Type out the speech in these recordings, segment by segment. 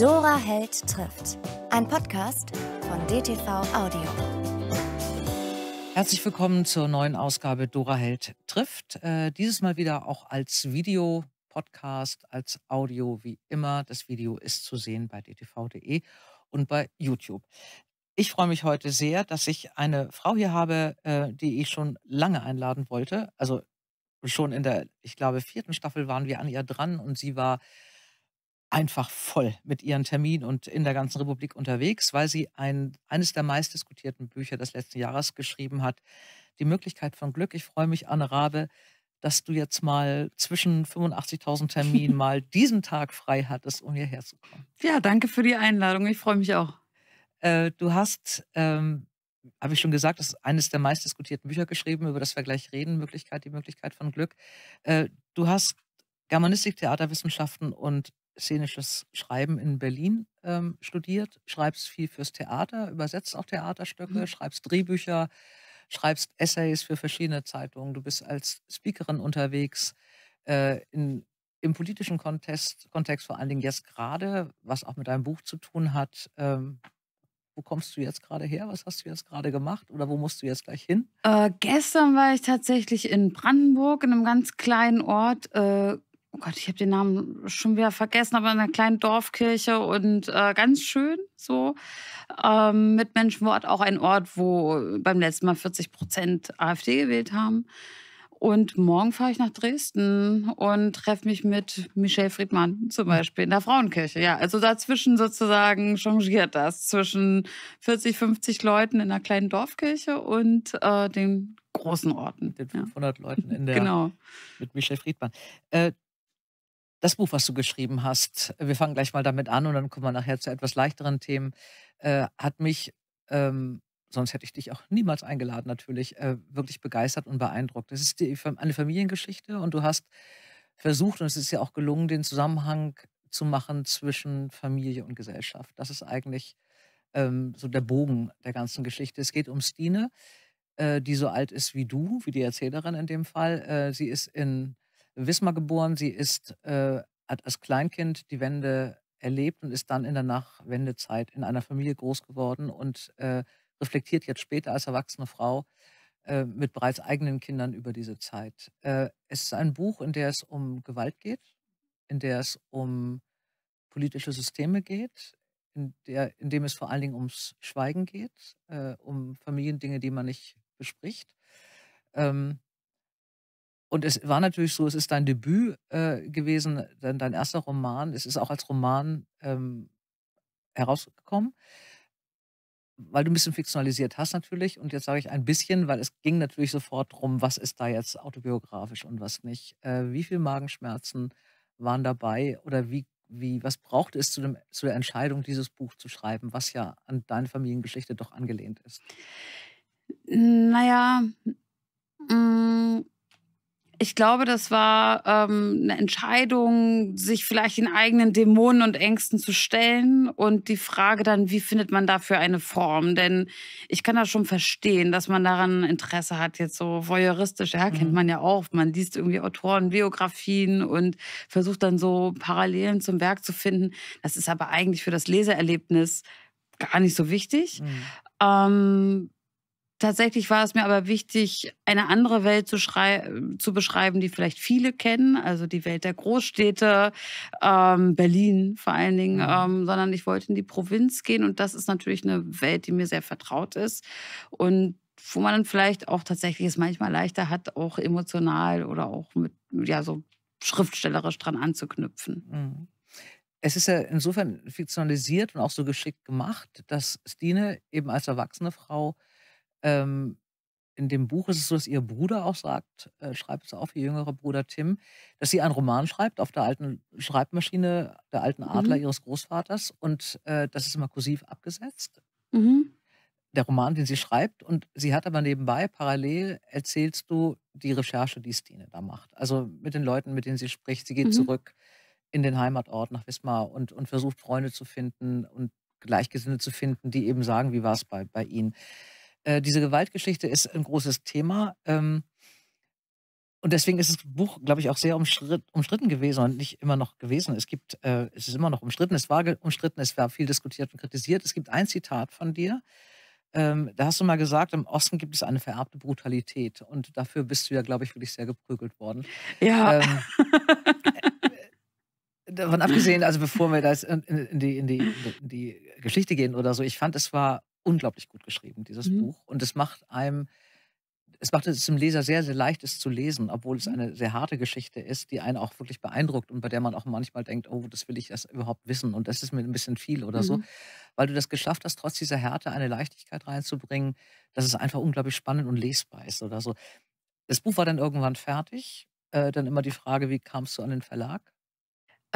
Dora Held trifft. Ein Podcast von DTV Audio. Herzlich willkommen zur neuen Ausgabe Dora Held trifft. Äh, dieses Mal wieder auch als Video. Podcast als Audio wie immer. Das Video ist zu sehen bei dtv.de und bei YouTube. Ich freue mich heute sehr, dass ich eine Frau hier habe, äh, die ich schon lange einladen wollte. Also schon in der, ich glaube, vierten Staffel waren wir an ihr dran und sie war einfach voll mit ihren Terminen und in der ganzen Republik unterwegs, weil sie ein, eines der meistdiskutierten Bücher des letzten Jahres geschrieben hat. Die Möglichkeit von Glück. Ich freue mich, Anne Rabe, dass du jetzt mal zwischen 85.000 Terminen mal diesen Tag frei hattest, um hierher zu kommen. Ja, danke für die Einladung. Ich freue mich auch. Äh, du hast ähm, habe ich schon gesagt, das ist eines der meistdiskutierten Bücher geschrieben, über das wir gleich reden, Möglichkeit, die Möglichkeit von Glück. Äh, du hast Germanistik, Theaterwissenschaften und szenisches Schreiben in Berlin ähm, studiert, schreibst viel fürs Theater, übersetzt auch Theaterstücke, mhm. schreibst Drehbücher, schreibst Essays für verschiedene Zeitungen. Du bist als Speakerin unterwegs äh, in, im politischen Kontext, Kontext vor allen Dingen jetzt gerade, was auch mit deinem Buch zu tun hat. Ähm, wo kommst du jetzt gerade her? Was hast du jetzt gerade gemacht? Oder wo musst du jetzt gleich hin? Äh, gestern war ich tatsächlich in Brandenburg, in einem ganz kleinen Ort, äh, oh Gott, ich habe den Namen schon wieder vergessen, aber in einer kleinen Dorfkirche und äh, ganz schön so. Ähm, mit Menschenwort auch ein Ort, wo beim letzten Mal 40 Prozent AfD gewählt haben. Und morgen fahre ich nach Dresden und treffe mich mit Michelle Friedmann zum Beispiel in der Frauenkirche. Ja, also dazwischen sozusagen changiert das zwischen 40, 50 Leuten in einer kleinen Dorfkirche und äh, den großen Orten. Mit den 500 ja. Leuten in der, genau. mit Michelle Friedmann. Äh, das Buch, was du geschrieben hast, wir fangen gleich mal damit an und dann kommen wir nachher zu etwas leichteren Themen, äh, hat mich, ähm, sonst hätte ich dich auch niemals eingeladen natürlich, äh, wirklich begeistert und beeindruckt. Es ist die, eine Familiengeschichte und du hast versucht, und es ist ja auch gelungen, den Zusammenhang zu machen zwischen Familie und Gesellschaft. Das ist eigentlich ähm, so der Bogen der ganzen Geschichte. Es geht um Stine, äh, die so alt ist wie du, wie die Erzählerin in dem Fall. Äh, sie ist in Wismar geboren. Sie ist, äh, hat als Kleinkind die Wende erlebt und ist dann in der Nachwendezeit in einer Familie groß geworden und äh, reflektiert jetzt später als erwachsene Frau äh, mit bereits eigenen Kindern über diese Zeit. Äh, es ist ein Buch, in der es um Gewalt geht, in der es um politische Systeme geht, in, der, in dem es vor allen Dingen ums Schweigen geht, äh, um Familiendinge, die man nicht bespricht. Ähm, und es war natürlich so, es ist dein Debüt äh, gewesen, dein, dein erster Roman. Es ist auch als Roman ähm, herausgekommen, weil du ein bisschen fiktionalisiert hast natürlich. Und jetzt sage ich ein bisschen, weil es ging natürlich sofort darum, was ist da jetzt autobiografisch und was nicht. Äh, wie viele Magenschmerzen waren dabei oder wie, wie, was brauchte es zu, dem, zu der Entscheidung, dieses Buch zu schreiben, was ja an deine Familiengeschichte doch angelehnt ist? Naja, mh, ich glaube, das war ähm, eine Entscheidung, sich vielleicht den eigenen Dämonen und Ängsten zu stellen und die Frage dann, wie findet man dafür eine Form? Denn ich kann das schon verstehen, dass man daran Interesse hat, jetzt so voyeuristisch, ja, kennt mhm. man ja auch. Man liest irgendwie Autoren, Biografien und versucht dann so Parallelen zum Werk zu finden. Das ist aber eigentlich für das Leseerlebnis gar nicht so wichtig. Mhm. Ähm, Tatsächlich war es mir aber wichtig, eine andere Welt zu, zu, beschreiben, die vielleicht viele kennen, also die Welt der Großstädte, ähm, Berlin vor allen Dingen, mhm. ähm, sondern ich wollte in die Provinz gehen und das ist natürlich eine Welt, die mir sehr vertraut ist und wo man dann vielleicht auch tatsächlich es manchmal leichter hat, auch emotional oder auch mit, ja, so schriftstellerisch dran anzuknüpfen. Mhm es ist ja insofern fiktionalisiert und auch so geschickt gemacht, dass Stine eben als erwachsene Frau ähm, in dem Buch ist es so, dass ihr Bruder auch sagt, äh, schreibt es auf, ihr jüngerer Bruder Tim, dass sie einen Roman schreibt auf der alten Schreibmaschine, der alten Adler mhm. ihres Großvaters und äh, das ist immer kursiv abgesetzt. Mhm. Der Roman, den sie schreibt und sie hat aber nebenbei parallel erzählst du die Recherche, die Stine da macht. Also mit den Leuten, mit denen sie spricht. Sie geht mhm. zurück in den Heimatort nach Wismar und, und versucht Freunde zu finden und Gleichgesinnte zu finden, die eben sagen, wie war es bei, bei ihnen. Äh, diese Gewaltgeschichte ist ein großes Thema. Ähm, und deswegen ist das Buch, glaube ich, auch sehr umstritt, umstritten gewesen und nicht immer noch gewesen. Es gibt, äh, es ist immer noch umstritten, es war umstritten, es war viel diskutiert und kritisiert. Es gibt ein Zitat von dir. Ähm, da hast du mal gesagt, im Osten gibt es eine vererbte Brutalität. Und dafür bist du ja, glaube ich, wirklich sehr geprügelt worden. Ja. Ähm, davon abgesehen, also bevor wir da in, in, die, in, die, in die Geschichte gehen oder so, ich fand, es war unglaublich gut geschrieben, dieses mhm. Buch. Und es macht einem, es macht es dem Leser sehr, sehr leicht, es zu lesen, obwohl es mhm. eine sehr harte Geschichte ist, die einen auch wirklich beeindruckt und bei der man auch manchmal denkt, oh, das will ich das überhaupt wissen und das ist mir ein bisschen viel oder mhm. so. Weil du das geschafft hast, trotz dieser Härte eine Leichtigkeit reinzubringen, dass es einfach unglaublich spannend und lesbar ist oder so. Das Buch war dann irgendwann fertig. Äh, dann immer die Frage, wie kamst du an den Verlag?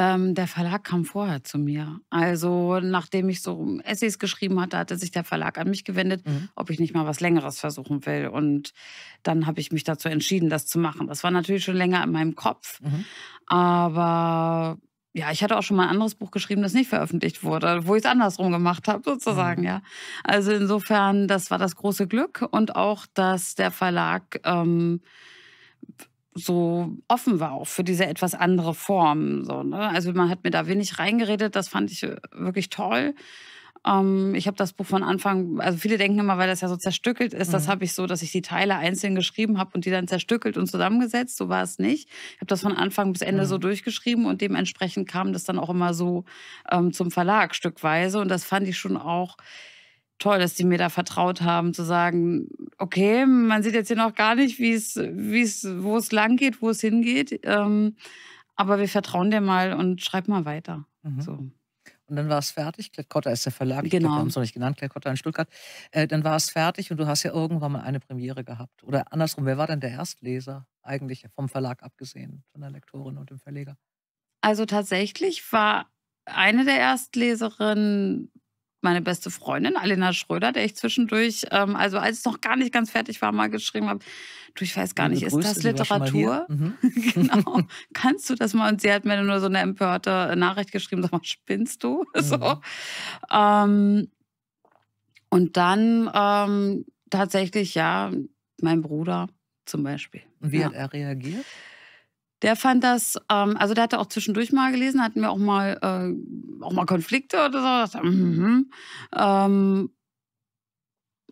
Ähm, der Verlag kam vorher zu mir. Also nachdem ich so Essays geschrieben hatte, hatte sich der Verlag an mich gewendet, mhm. ob ich nicht mal was Längeres versuchen will. Und dann habe ich mich dazu entschieden, das zu machen. Das war natürlich schon länger in meinem Kopf. Mhm. Aber ja, ich hatte auch schon mal ein anderes Buch geschrieben, das nicht veröffentlicht wurde, wo ich es andersrum gemacht habe, sozusagen, mhm. ja. Also insofern, das war das große Glück und auch, dass der Verlag... Ähm, so offen war auch für diese etwas andere Form. So, ne? Also man hat mir da wenig reingeredet, das fand ich äh, wirklich toll. Ähm, ich habe das Buch von Anfang, also viele denken immer, weil das ja so zerstückelt ist, mhm. das habe ich so, dass ich die Teile einzeln geschrieben habe und die dann zerstückelt und zusammengesetzt. So war es nicht. Ich habe das von Anfang bis Ende mhm. so durchgeschrieben und dementsprechend kam das dann auch immer so ähm, zum Verlag stückweise. Und das fand ich schon auch toll, dass die mir da vertraut haben, zu sagen, okay, man sieht jetzt hier noch gar nicht, wie es, wie es, wo es lang geht, wo es hingeht. Ähm, aber wir vertrauen dir mal und schreib mal weiter. Mhm. So. Und dann war es fertig. Klettkotter ist der Verlag. Genau. Glaub, wir haben es noch nicht genannt, Klettkotter in Stuttgart. Äh, dann war es fertig und du hast ja irgendwann mal eine Premiere gehabt. Oder andersrum, wer war denn der Erstleser eigentlich vom Verlag abgesehen, von der Lektorin und dem Verleger? Also tatsächlich war eine der Erstleserinnen meine beste Freundin, Alena Schröder, der ich zwischendurch, ähm, also als es noch gar nicht ganz fertig war, mal geschrieben habe, du, ich weiß gar nicht, ist das Literatur? Mhm. genau. Kannst du das mal? Und sie hat mir nur so eine empörte Nachricht geschrieben, sag mal, spinnst du? Mhm. Ähm, und dann ähm, tatsächlich, ja, mein Bruder zum Beispiel. Und wie ja. hat er reagiert? Der fand das, ähm, also der hatte auch zwischendurch mal gelesen, hatten wir auch mal, äh, auch mal Konflikte oder so. Mhm. Ähm,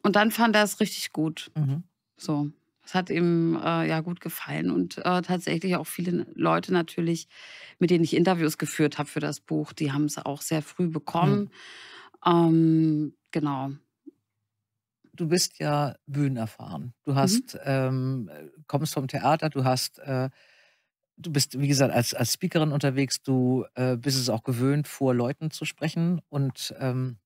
und dann fand er es richtig gut. Mhm. So. Es hat ihm äh, ja gut gefallen und äh, tatsächlich auch viele Leute natürlich, mit denen ich Interviews geführt habe für das Buch, die haben es auch sehr früh bekommen. Mhm. Ähm, genau. Du bist ja Bühnen erfahren. Du mhm. hast mhm. ähm, äh, kommst vom Theater, du hast äh, du bist, wie gesagt, als, als Speakerin unterwegs, du äh, bist es auch gewöhnt, vor Leuten zu sprechen. Und, ähm,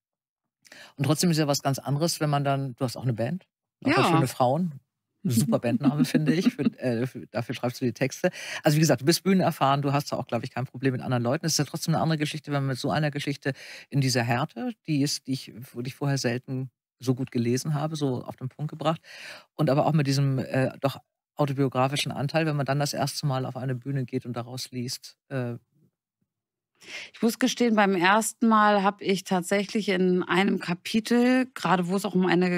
und trotzdem ist ja was ganz anderes, wenn man dann, du hast auch eine Band, auch ja. schöne Frauen. Super Bandname, finde ich. Für, äh, für, dafür schreibst du die Texte. Also, wie gesagt, du bist bühnenerfahren, du hast da auch, glaube ich, kein Problem mit anderen Leuten. Es ist ja trotzdem eine andere Geschichte, wenn man mit so einer Geschichte in dieser Härte, die ist, die ich, die ich vorher selten so gut gelesen habe, so auf den Punkt gebracht. Und aber auch mit diesem äh, doch autobiografischen Anteil, wenn man dann das erste Mal auf eine Bühne geht und daraus liest? Äh. ich muss gestehen, beim ersten Mal habe ich tatsächlich in einem Kapitel, gerade wo es auch um eine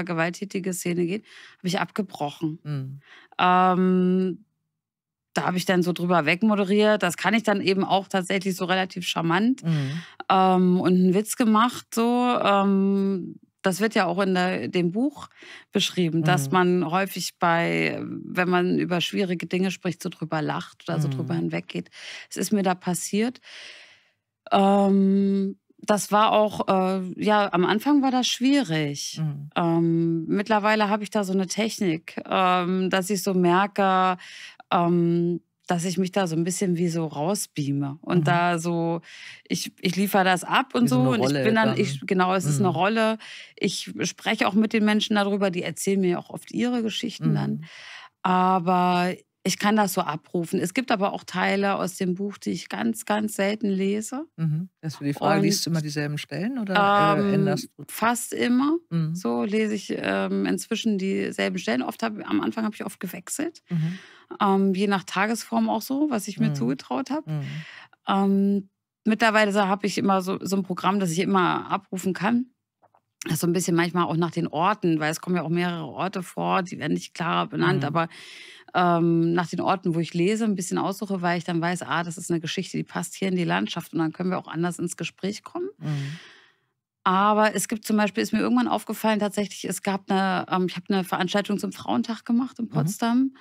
äh, gewalttätige Szene geht, habe ich abgebrochen. Mhm. Ähm, da habe ich dann so drüber wegmoderiert. Das kann ich dann eben auch tatsächlich so relativ charmant mhm. ähm, und einen Witz gemacht. So, ähm, das wird ja auch in der, dem Buch beschrieben, dass mhm. man häufig bei, wenn man über schwierige Dinge spricht, so drüber lacht oder so mhm. drüber hinweggeht. Es ist mir da passiert. Ähm, das war auch, äh, ja, am Anfang war das schwierig. Mhm. Ähm, mittlerweile habe ich da so eine Technik, ähm, dass ich so merke, ähm, dass ich mich da so ein bisschen wie so rausbeame und mhm. da so, ich, ich liefere das ab und wie so, und ich bin dann, dann. Ich, ne? genau, es mhm. ist eine mhm. Rolle. Ich spreche auch mit den Menschen darüber, die erzählen mir auch oft ihre Geschichten mhm. dann. Aber ich kann das so abrufen. Es gibt aber auch Teile aus dem Buch, die ich ganz, ganz selten lese. Mhm. Das ist die Frage, und, liest du immer dieselben Stellen oder ähm, änderst du? Fast immer. Mhm. So lese ich ähm, inzwischen dieselben Stellen. Oft hab, am Anfang habe ich oft gewechselt. Mhm. Ähm, je nach Tagesform auch so, was ich mir mhm. zugetraut habe. Mhm. Ähm, mittlerweile habe ich immer so, so ein Programm, das ich immer abrufen kann. Das so ein bisschen manchmal auch nach den Orten, weil es kommen ja auch mehrere Orte vor, die werden nicht klarer benannt, mhm. aber ähm, nach den Orten, wo ich lese, ein bisschen aussuche, weil ich dann weiß, ah, das ist eine Geschichte, die passt hier in die Landschaft und dann können wir auch anders ins Gespräch kommen. Mhm. Aber es gibt zum Beispiel, ist mir irgendwann aufgefallen, tatsächlich, es gab eine, ähm, ich habe eine Veranstaltung zum Frauentag gemacht in mhm. Potsdam. Mhm.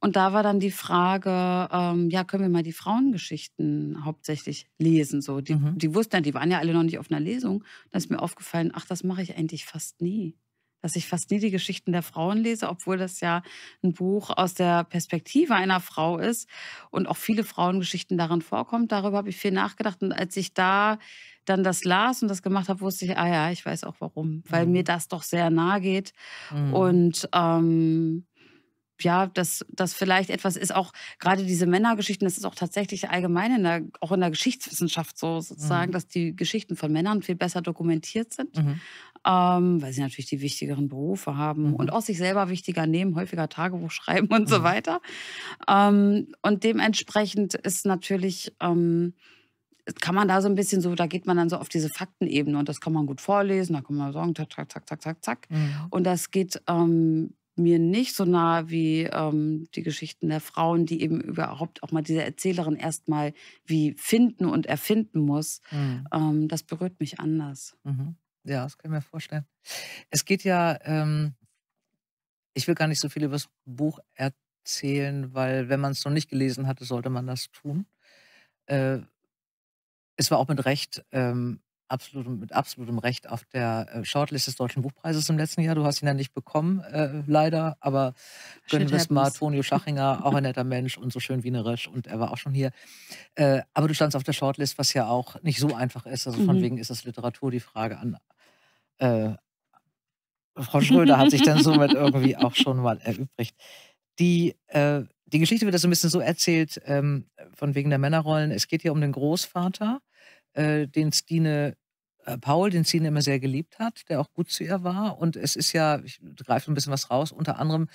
Und da war dann die Frage, ähm, ja, können wir mal die Frauengeschichten hauptsächlich lesen? So, die, mhm. die wussten ja, die waren ja alle noch nicht auf einer Lesung. Da ist mir aufgefallen, ach, das mache ich eigentlich fast nie. Dass ich fast nie die Geschichten der Frauen lese, obwohl das ja ein Buch aus der Perspektive einer Frau ist und auch viele Frauengeschichten darin vorkommen. Darüber habe ich viel nachgedacht. Und als ich da dann das las und das gemacht habe, wusste ich, ah ja, ich weiß auch warum, weil mhm. mir das doch sehr nahe geht. Mhm. Und ähm, ja, dass das vielleicht etwas ist, auch gerade diese Männergeschichten, das ist auch tatsächlich allgemein in der, auch in der Geschichtswissenschaft so sozusagen, mhm. dass die Geschichten von Männern viel besser dokumentiert sind, mhm. ähm, weil sie natürlich die wichtigeren Berufe haben mhm. und auch sich selber wichtiger nehmen, häufiger Tagebuch schreiben und so mhm. weiter. Ähm, und dementsprechend ist natürlich, ähm, kann man da so ein bisschen so, da geht man dann so auf diese Faktenebene und das kann man gut vorlesen, da kann man sagen, zack, zack, zack, zack, zack, zack. Mhm. Und das geht, ähm, mir nicht so nah wie ähm, die Geschichten der Frauen, die eben überhaupt auch mal diese Erzählerin erstmal wie finden und erfinden muss. Mhm. Ähm, das berührt mich anders. Mhm. Ja, das kann ich mir vorstellen. Es geht ja, ähm, ich will gar nicht so viel über das Buch erzählen, weil wenn man es noch nicht gelesen hatte, sollte man das tun. Äh, es war auch mit Recht ähm, absolutem, mit absolutem Recht auf der äh, Shortlist des Deutschen Buchpreises im letzten Jahr. Du hast ihn ja nicht bekommen, äh, leider, aber gönnen wir es mal Tonio Schachinger, auch ein netter Mensch und so schön wienerisch und er war auch schon hier. Äh, aber du standst auf der Shortlist, was ja auch nicht so einfach ist. Also von mhm. wegen ist das Literatur die Frage an. Äh, Frau Schröder hat sich dann somit irgendwie auch schon mal erübrigt. Die äh, die Geschichte wird das so ein bisschen so erzählt, ähm, von wegen der Männerrollen. Es geht hier um den Großvater, äh, den Stine äh, Paul, den Stine immer sehr geliebt hat, der auch gut zu ihr war. Und es ist ja, ich greife ein bisschen was raus, unter anderem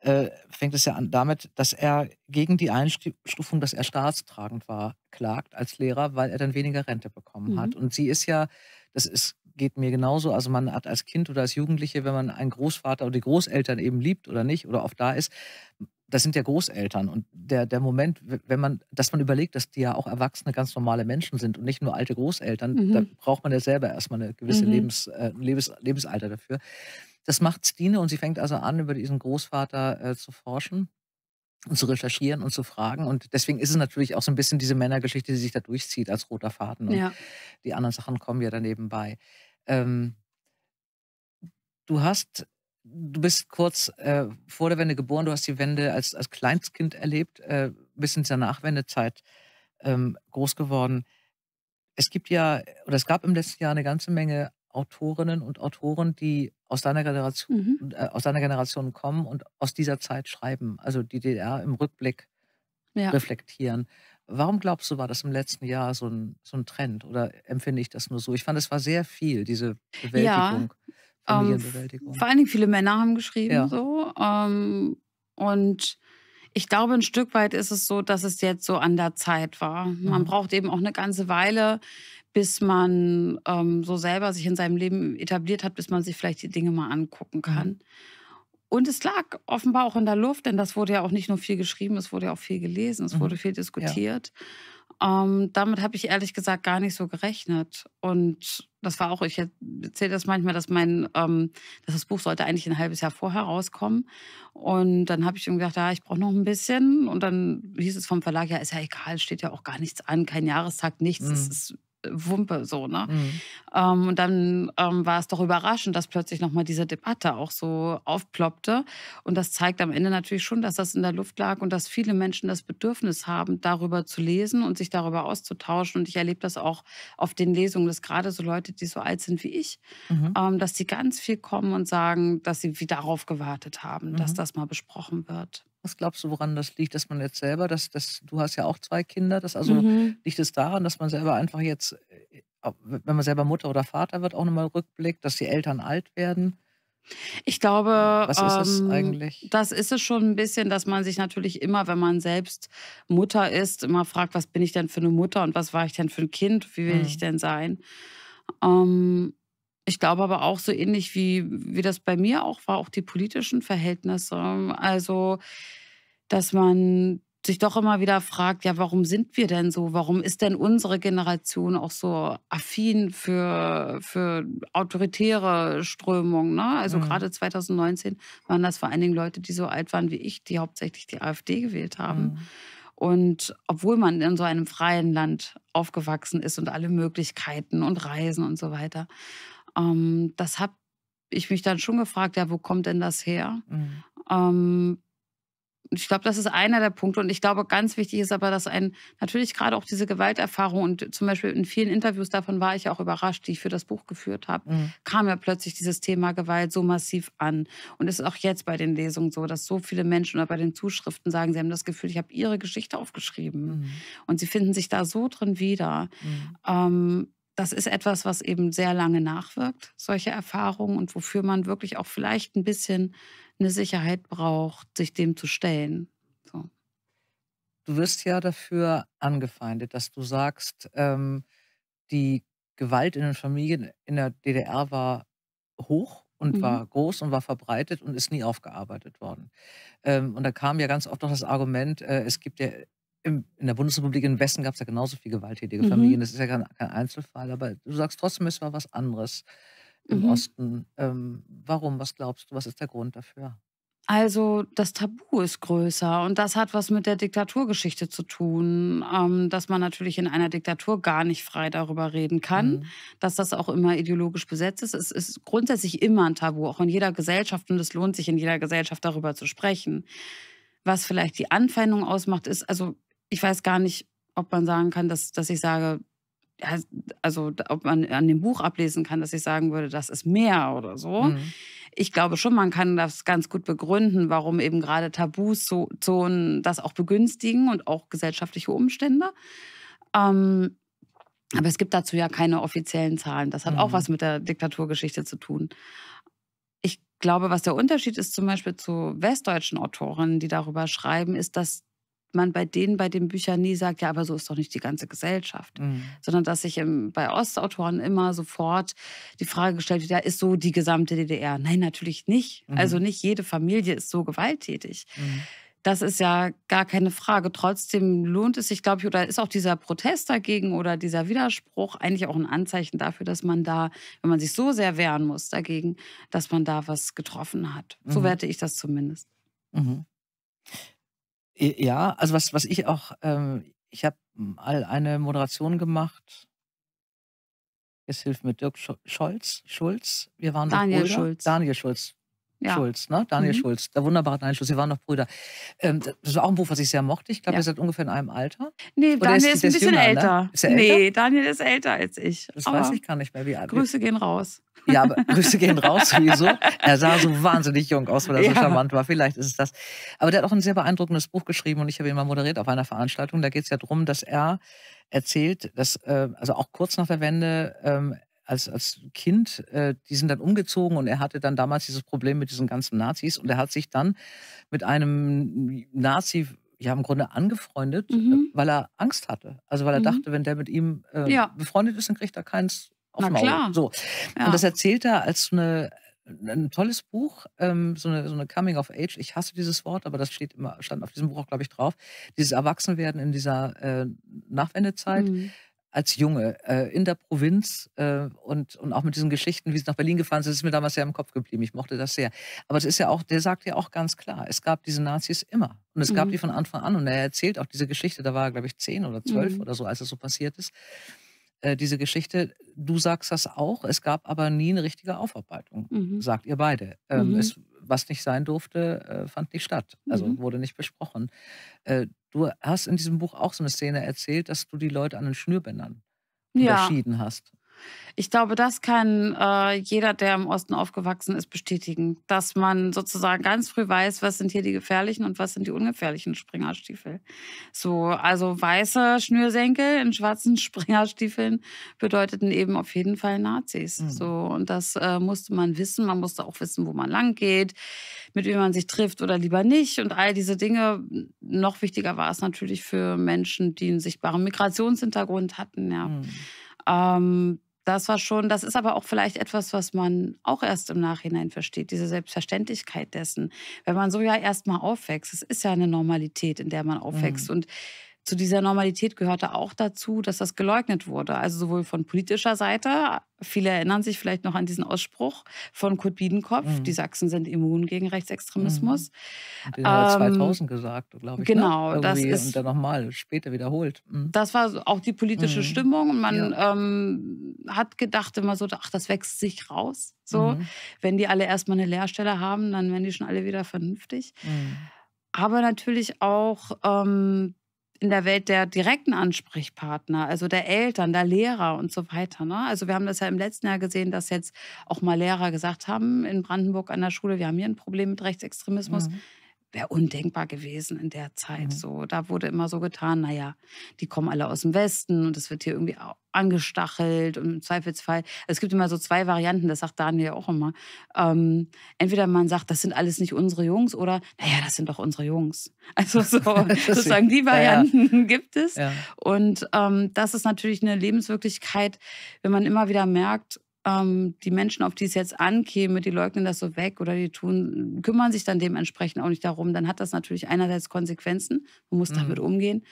äh, fängt es ja an damit, dass er gegen die Einstufung, dass er staatstragend war, klagt als Lehrer, weil er dann weniger Rente bekommen mhm. hat. Und sie ist ja, das ist geht mir genauso. Also man hat als Kind oder als Jugendliche, wenn man einen Großvater oder die Großeltern eben liebt oder nicht oder oft da ist, das sind ja Großeltern. Und der, der Moment, wenn man, dass man überlegt, dass die ja auch Erwachsene ganz normale Menschen sind und nicht nur alte Großeltern, mhm. da braucht man ja selber erstmal eine gewisse mhm. Lebens, äh, Lebens, Lebensalter dafür. Das macht Stine und sie fängt also an, über diesen Großvater äh, zu forschen und zu recherchieren und zu fragen. Und deswegen ist es natürlich auch so ein bisschen diese Männergeschichte, die sich da durchzieht als roter Faden. Und ja. die anderen Sachen kommen ja daneben bei. Ähm, du hast du bist kurz äh, vor der Wende geboren, du hast die Wende als, als Kleinstkind erlebt, äh, bis in der Nachwendezeit ähm, groß geworden. Es gibt ja, oder es gab im letzten Jahr eine ganze Menge Autorinnen und Autoren, die aus deiner Generation, mhm. äh, aus deiner Generation kommen und aus dieser Zeit schreiben, also die DDR im Rückblick ja. reflektieren. Warum glaubst du, war das im letzten Jahr so ein, so ein Trend oder empfinde ich das nur so? Ich fand, es war sehr viel, diese Bewältigung. Ja, ähm, Familienbewältigung. Um, vor allen Dingen viele Männer haben geschrieben ja. so. Um, ähm, und ich glaube, ein Stück weit ist es so, dass es jetzt so an der Zeit war. Man mhm. braucht eben auch eine ganze Weile, bis man ähm, so selber sich in seinem Leben etabliert hat, bis man sich vielleicht die Dinge mal angucken mhm. kann. Mhm. Und es lag offenbar auch in der Luft, denn das wurde ja auch nicht nur viel geschrieben, es wurde ja auch viel gelesen, es mhm. wurde viel diskutiert. Ja. Ähm, damit habe ich ehrlich gesagt gar nicht so gerechnet. Und das war auch, ich erzähle das manchmal, dass mein, ähm, dass das Buch sollte eigentlich ein halbes Jahr vorher rauskommen. Und dann habe ich ihm gedacht, ja, ich brauche noch ein bisschen. Und dann hieß es vom Verlag, ja, ist ja egal, steht ja auch gar nichts an, kein Jahrestag, nichts. Mhm. Es ist Wumpe so, ne? Mhm. Ähm, und dann ähm, war es doch überraschend, dass plötzlich nochmal diese Debatte auch so aufploppte. Und das zeigt am Ende natürlich schon, dass das in der Luft lag und dass viele Menschen das Bedürfnis haben, darüber zu lesen und sich darüber auszutauschen. Und ich erlebe das auch auf den Lesungen, dass gerade so Leute, die so alt sind wie ich, mhm. ähm, dass sie ganz viel kommen und sagen, dass sie wie darauf gewartet haben, mhm. dass das mal besprochen wird. Was glaubst du, woran das liegt, dass man jetzt selber, dass, dass du hast ja auch zwei Kinder, dass also mhm. liegt es daran, dass man selber einfach jetzt, äh, wenn man selber Mutter oder Vater wird, auch nochmal rückblickt, dass die Eltern alt werden? Ich glaube, Was ist ähm, eigentlich? das ist es schon ein bisschen, dass man sich natürlich immer, wenn man selbst Mutter ist, immer fragt, was bin ich denn für eine Mutter und was war ich denn für ein Kind, wie will mhm. ich denn sein? Ähm, ich glaube aber auch so ähnlich wie, wie das bei mir auch war, auch die politischen Verhältnisse. Also, dass man sich doch immer wieder fragt, ja, warum sind wir denn so? Warum ist denn unsere Generation auch so affin für, für autoritäre Strömungen? Ne? Also mhm. gerade 2019 waren das vor allen Dingen Leute, die so alt waren wie ich, die hauptsächlich die AfD gewählt haben. Mhm. Und obwohl man in so einem freien Land aufgewachsen ist und alle Möglichkeiten und Reisen und so weiter. Ähm, das habe ich mich dann schon gefragt, ja, wo kommt denn das her? Mhm. Ähm, ich glaube, das ist einer der Punkte. Und ich glaube, ganz wichtig ist aber, dass ein natürlich gerade auch diese Gewalterfahrung und zum Beispiel in vielen Interviews davon war ich auch überrascht, die ich für das Buch geführt habe, mhm. kam ja plötzlich dieses Thema Gewalt so massiv an. Und es ist auch jetzt bei den Lesungen so, dass so viele Menschen oder bei den Zuschriften sagen, sie haben das Gefühl, ich habe ihre Geschichte aufgeschrieben. Mhm. Und sie finden sich da so drin wieder. Mhm. Ähm, das ist etwas, was eben sehr lange nachwirkt, solche Erfahrungen und wofür man wirklich auch vielleicht ein bisschen eine Sicherheit braucht, sich dem zu stellen. So. Du wirst ja dafür angefeindet, dass du sagst, ähm, die Gewalt in den Familien in der DDR war hoch und mhm. war groß und war verbreitet und ist nie aufgearbeitet worden. Ähm, und da kam ja ganz oft noch das Argument, äh, es gibt ja in der Bundesrepublik im Westen gab es ja genauso viele gewalttätige mhm. Familien. Das ist ja kein, kein, Einzelfall, aber du sagst trotzdem, es war was anderes im mhm. Osten. Ähm, warum? Was glaubst du? Was ist der Grund dafür? Also das Tabu ist größer und das hat was mit der Diktaturgeschichte zu tun, ähm, dass man natürlich in einer Diktatur gar nicht frei darüber reden kann, mhm. dass das auch immer ideologisch besetzt ist. Es ist grundsätzlich immer ein Tabu, auch in jeder Gesellschaft und es lohnt sich in jeder Gesellschaft darüber zu sprechen. Was vielleicht die Anfeindung ausmacht, ist, also ich weiß gar nicht, ob man sagen kann, dass, dass ich sage, also ob man an dem Buch ablesen kann, dass ich sagen würde, das ist mehr oder so. Mhm. Ich glaube schon, man kann das ganz gut begründen, warum eben gerade Tabuzonen das auch begünstigen und auch gesellschaftliche Umstände. Ähm, aber es gibt dazu ja keine offiziellen Zahlen. Das hat mhm. auch was mit der Diktaturgeschichte zu tun. Ich glaube, was der Unterschied ist zum Beispiel zu westdeutschen Autoren, die darüber schreiben, ist, dass man bei denen, bei den Büchern nie sagt, ja, aber so ist doch nicht die ganze Gesellschaft. Mhm. Sondern dass sich im, bei Ostautoren immer sofort die Frage gestellt wird, ja, ist so die gesamte DDR? Nein, natürlich nicht. Mhm. Also nicht jede Familie ist so gewalttätig. Mhm. Das ist ja gar keine Frage. Trotzdem lohnt es sich, glaube ich, oder ist auch dieser Protest dagegen oder dieser Widerspruch eigentlich auch ein Anzeichen dafür, dass man da, wenn man sich so sehr wehren muss dagegen, dass man da was getroffen hat. So mhm. werte ich das zumindest. Mhm. Ja, also was, was ich auch, ähm, ich habe mal eine Moderation gemacht. Es hilft mir Dirk Scholz, Schulz. Wir waren Daniel Schulz. Daniel Schulz ja. Schulz, ne? Daniel mhm. Schulz, der wunderbare Daniel Schulz, sie waren noch Brüder. Ähm, das war auch ein Buch, was ich sehr mochte. Ich glaube, ja. ihr seid ungefähr in einem Alter. Nee, Oder Daniel ist, ist ein bisschen jünger, ne? älter. Ne? Ist älter. Nee, Daniel ist älter als ich. Das aber weiß ich gar nicht mehr, wie alt. Grüße gehen raus. Ja, aber Grüße gehen raus, wieso? Er sah so wahnsinnig jung aus, weil er ja. so charmant war. Vielleicht ist es das. Aber der hat auch ein sehr beeindruckendes Buch geschrieben und ich habe ihn mal moderiert auf einer Veranstaltung. Da geht es ja darum, dass er erzählt, dass, äh, also auch kurz nach der Wende, ähm, als, als Kind, äh, die sind dann umgezogen und er hatte dann damals dieses Problem mit diesen ganzen Nazis und er hat sich dann mit einem Nazi ja im Grunde angefreundet, äh, mhm. weil er Angst hatte. Also weil er mhm. dachte, wenn der mit ihm äh, ja. befreundet ist, dann kriegt er keins auf Na, Klar. So. Ja. Und das erzählt er als eine ein tolles Buch, ähm, so, eine, so eine Coming of Age. Ich hasse dieses Wort, aber das steht immer, stand auf diesem Buch auch, glaube ich, drauf. Dieses Erwachsenwerden in dieser äh, Nachwendezeit. Mhm als Junge äh, in der Provinz äh, und, und auch mit diesen Geschichten, wie sie nach Berlin gefahren sind, ist mir damals sehr im Kopf geblieben. Ich mochte das sehr. Aber es ist ja auch, der sagt ja auch ganz klar, es gab diese Nazis immer. Und es mhm. gab die von Anfang an. Und er erzählt auch diese Geschichte, da war er, glaube ich, zehn oder zwölf mhm. oder so, als das so passiert ist. Äh, diese Geschichte. Du sagst das auch, es gab aber nie eine richtige Aufarbeitung, mhm. sagt ihr beide. Ähm, mhm. es, was nicht sein durfte, äh, fand nicht statt, also mhm. wurde nicht besprochen. Äh, du hast in diesem Buch auch so eine Szene erzählt, dass du die Leute an den Schnürbändern ja. unterschieden hast. Ich glaube, das kann äh, jeder, der im Osten aufgewachsen ist, bestätigen, dass man sozusagen ganz früh weiß, was sind hier die gefährlichen und was sind die ungefährlichen Springerstiefel. So, also weiße Schnürsenkel in schwarzen Springerstiefeln bedeuteten eben auf jeden Fall Nazis. Mhm. So, und das äh, musste man wissen. Man musste auch wissen, wo man lang geht, mit wem man sich trifft oder lieber nicht. Und all diese Dinge. Noch wichtiger war es natürlich für Menschen, die einen sichtbaren Migrationshintergrund hatten, ja. Mhm ähm, das war schon, das ist aber auch vielleicht etwas, was man auch erst im Nachhinein versteht, diese Selbstverständlichkeit dessen. Wenn man so ja erstmal aufwächst, es ist ja eine Normalität, in der man aufwächst. Mhm. Und zu dieser Normalität gehörte auch dazu, dass das geleugnet wurde. Also sowohl von politischer Seite, viele erinnern sich vielleicht noch an diesen Ausspruch von Kurt Biedenkopf, mhm. die Sachsen sind immun gegen Rechtsextremismus. Mhm. Den hat 2000 halt ähm, gesagt, glaube ich. Ne? Genau. Ne? Das ist, und dann nochmal später wiederholt. Mhm. Das war auch die politische mhm. Stimmung und man ja. ähm, hat gedacht immer so, ach, das wächst sich raus. So, mhm. wenn die alle erstmal eine Lehrstelle haben, dann werden die schon alle wieder vernünftig. Mhm. Aber natürlich auch ähm, in der Welt der direkten Ansprechpartner, also der Eltern, der Lehrer und so weiter. Ne? Also wir haben das ja im letzten Jahr gesehen, dass jetzt auch mal Lehrer gesagt haben in Brandenburg an der Schule, wir haben hier ein Problem mit Rechtsextremismus. Ja. Mhm wäre undenkbar gewesen in der Zeit. Mhm. So, da wurde immer so getan, naja, die kommen alle aus dem Westen und es wird hier irgendwie angestachelt und im Zweifelsfall. Also es gibt immer so zwei Varianten, das sagt Daniel auch immer. Ähm, entweder man sagt, das sind alles nicht unsere Jungs oder, naja, das sind doch unsere Jungs. Also so, sozusagen die Varianten ja, ja. gibt es. Ja. Und ähm, das ist natürlich eine Lebenswirklichkeit, wenn man immer wieder merkt, ähm, die Menschen, auf die es jetzt ankäme, die leugnen das so weg oder die tun, kümmern sich dann dementsprechend auch nicht darum. Dann hat das natürlich einerseits Konsequenzen, man muss mhm. damit umgehen.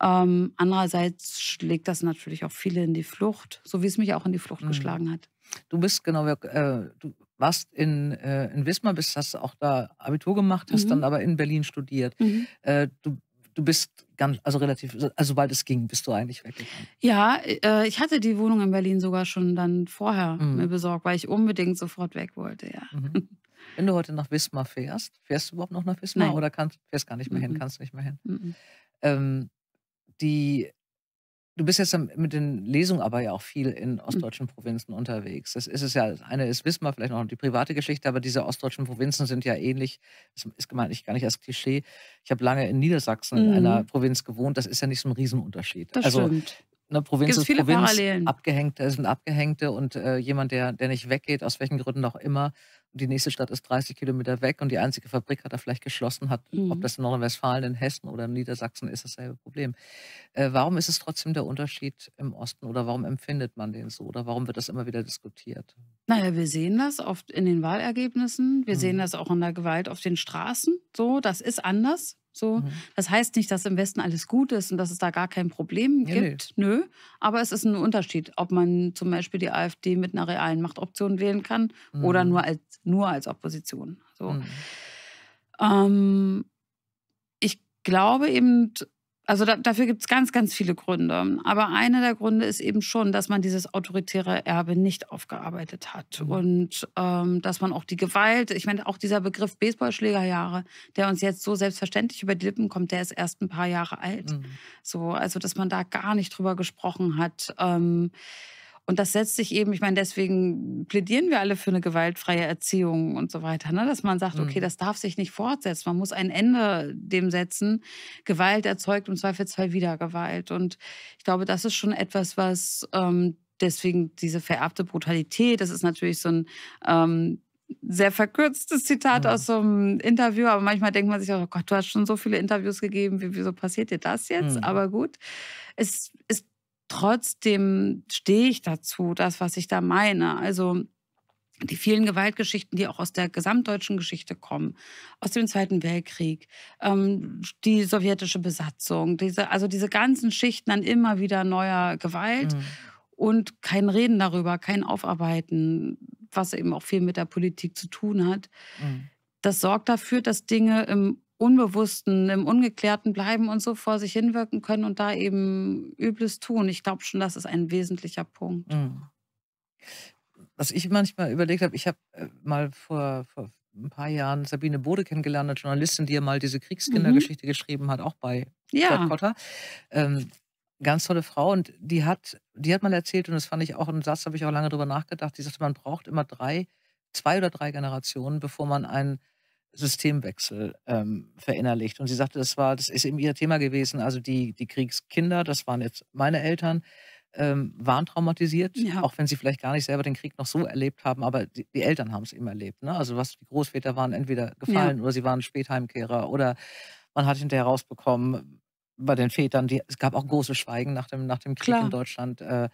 Ähm, andererseits schlägt das natürlich auch viele in die Flucht, so wie es mich auch in die Flucht mhm. geschlagen hat. Du bist genau, äh, du warst in, äh, in Wismar, bist, hast auch da Abitur gemacht, hast mhm. dann aber in Berlin studiert. Mhm. Äh, du du bist ganz, also relativ, also sobald es ging, bist du eigentlich weggegangen. Ja, äh, ich hatte die Wohnung in Berlin sogar schon dann vorher mhm. mir besorgt, weil ich unbedingt sofort weg wollte, ja. Mhm. Wenn du heute nach Wismar fährst, fährst du überhaupt noch nach Wismar Nein. oder kannst, fährst gar nicht mehr mhm. hin, kannst nicht mehr hin? Mhm. Ähm, die, du bist jetzt mit den Lesungen aber ja auch viel in hm. ostdeutschen Provinzen unterwegs. Das ist es ja, eine ist Wismar, vielleicht noch die private Geschichte, aber diese ostdeutschen Provinzen sind ja ähnlich, das ist gemeint, ich gar nicht als Klischee. Ich habe lange in Niedersachsen mhm. in einer hm. Provinz gewohnt, das ist ja nicht so ein Riesenunterschied. Das also stimmt eine Provinz Gibt's ist Provinz, Parallelen. Abgehängte sind Abgehängte und äh, jemand, der, der nicht weggeht, aus welchen Gründen auch immer. die nächste Stadt ist 30 Kilometer weg und die einzige Fabrik hat er vielleicht geschlossen, hat, mhm. ob das in Nordrhein-Westfalen, in Hessen oder in Niedersachsen ist dasselbe Problem. Äh, warum ist es trotzdem der Unterschied im Osten oder warum empfindet man den so oder warum wird das immer wieder diskutiert? Naja, wir sehen das oft in den Wahlergebnissen, wir mhm. sehen das auch in der Gewalt auf den Straßen. So, das ist anders. So. Mhm. Das heißt nicht, dass im Westen alles gut ist und dass es da gar kein Problem ja, gibt. Nee. Nö. Aber es ist ein Unterschied, ob man zum Beispiel die AfD mit einer realen Machtoption wählen kann mhm. oder nur als, nur als Opposition. So. Mhm. Ähm, ich glaube eben, also da, dafür gibt es ganz, ganz viele Gründe. Aber einer der Gründe ist eben schon, dass man dieses autoritäre Erbe nicht aufgearbeitet hat. Mhm. Und ähm, dass man auch die Gewalt, ich meine, auch dieser Begriff Baseballschlägerjahre, der uns jetzt so selbstverständlich über die Lippen kommt, der ist erst ein paar Jahre alt. Mhm. So, also dass man da gar nicht drüber gesprochen hat. Ähm, und das setzt sich eben, ich meine, deswegen plädieren wir alle für eine gewaltfreie Erziehung und so weiter, ne? dass man sagt, okay, mhm. das darf sich nicht fortsetzen. Man muss ein Ende dem setzen. Gewalt erzeugt im Zweifelsfall wieder Gewalt. Und ich glaube, das ist schon etwas, was ähm, deswegen diese vererbte Brutalität, das ist natürlich so ein ähm, sehr verkürztes Zitat mhm. aus so einem Interview, aber manchmal denkt man sich auch, oh Gott, du hast schon so viele Interviews gegeben, wieso passiert dir das jetzt? Mhm. Aber gut, es, es trotzdem stehe ich dazu, das, was ich da meine. Also die vielen Gewaltgeschichten, die auch aus der gesamtdeutschen Geschichte kommen, aus dem Zweiten Weltkrieg, ähm, die sowjetische Besatzung, diese, also diese ganzen Schichten an immer wieder neuer Gewalt mhm. und kein Reden darüber, kein Aufarbeiten, was eben auch viel mit der Politik zu tun hat. Mhm. Das sorgt dafür, dass Dinge im Unbewussten, im Ungeklärten bleiben und so vor sich hinwirken können und da eben Übles tun. Ich glaube schon, das ist ein wesentlicher Punkt. Mhm. Was ich manchmal überlegt habe, ich habe äh, mal vor, vor ein paar Jahren Sabine Bode kennengelernt, eine Journalistin, die ja mal diese mhm. Kriegskindergeschichte mhm. geschrieben hat, auch bei ja. Kotter. Ähm, ganz tolle Frau und die hat, die hat mal erzählt, und das fand ich auch einen Satz, habe ich auch lange darüber nachgedacht, die sagte, man braucht immer drei, zwei oder drei Generationen, bevor man einen Systemwechsel ähm, verinnerlicht. Und sie sagte, das war, das ist eben ihr Thema gewesen. Also die, die Kriegskinder, das waren jetzt meine Eltern, ähm, waren traumatisiert, ja. auch wenn sie vielleicht gar nicht selber den Krieg noch so erlebt haben, aber die, die Eltern haben es eben erlebt. Ne? Also was die Großväter waren entweder gefallen ja. oder sie waren Spätheimkehrer oder man hat hinterher rausbekommen, bei den Vätern, die, es gab auch großes Schweigen nach dem, nach dem Krieg Klar. in Deutschland. Äh,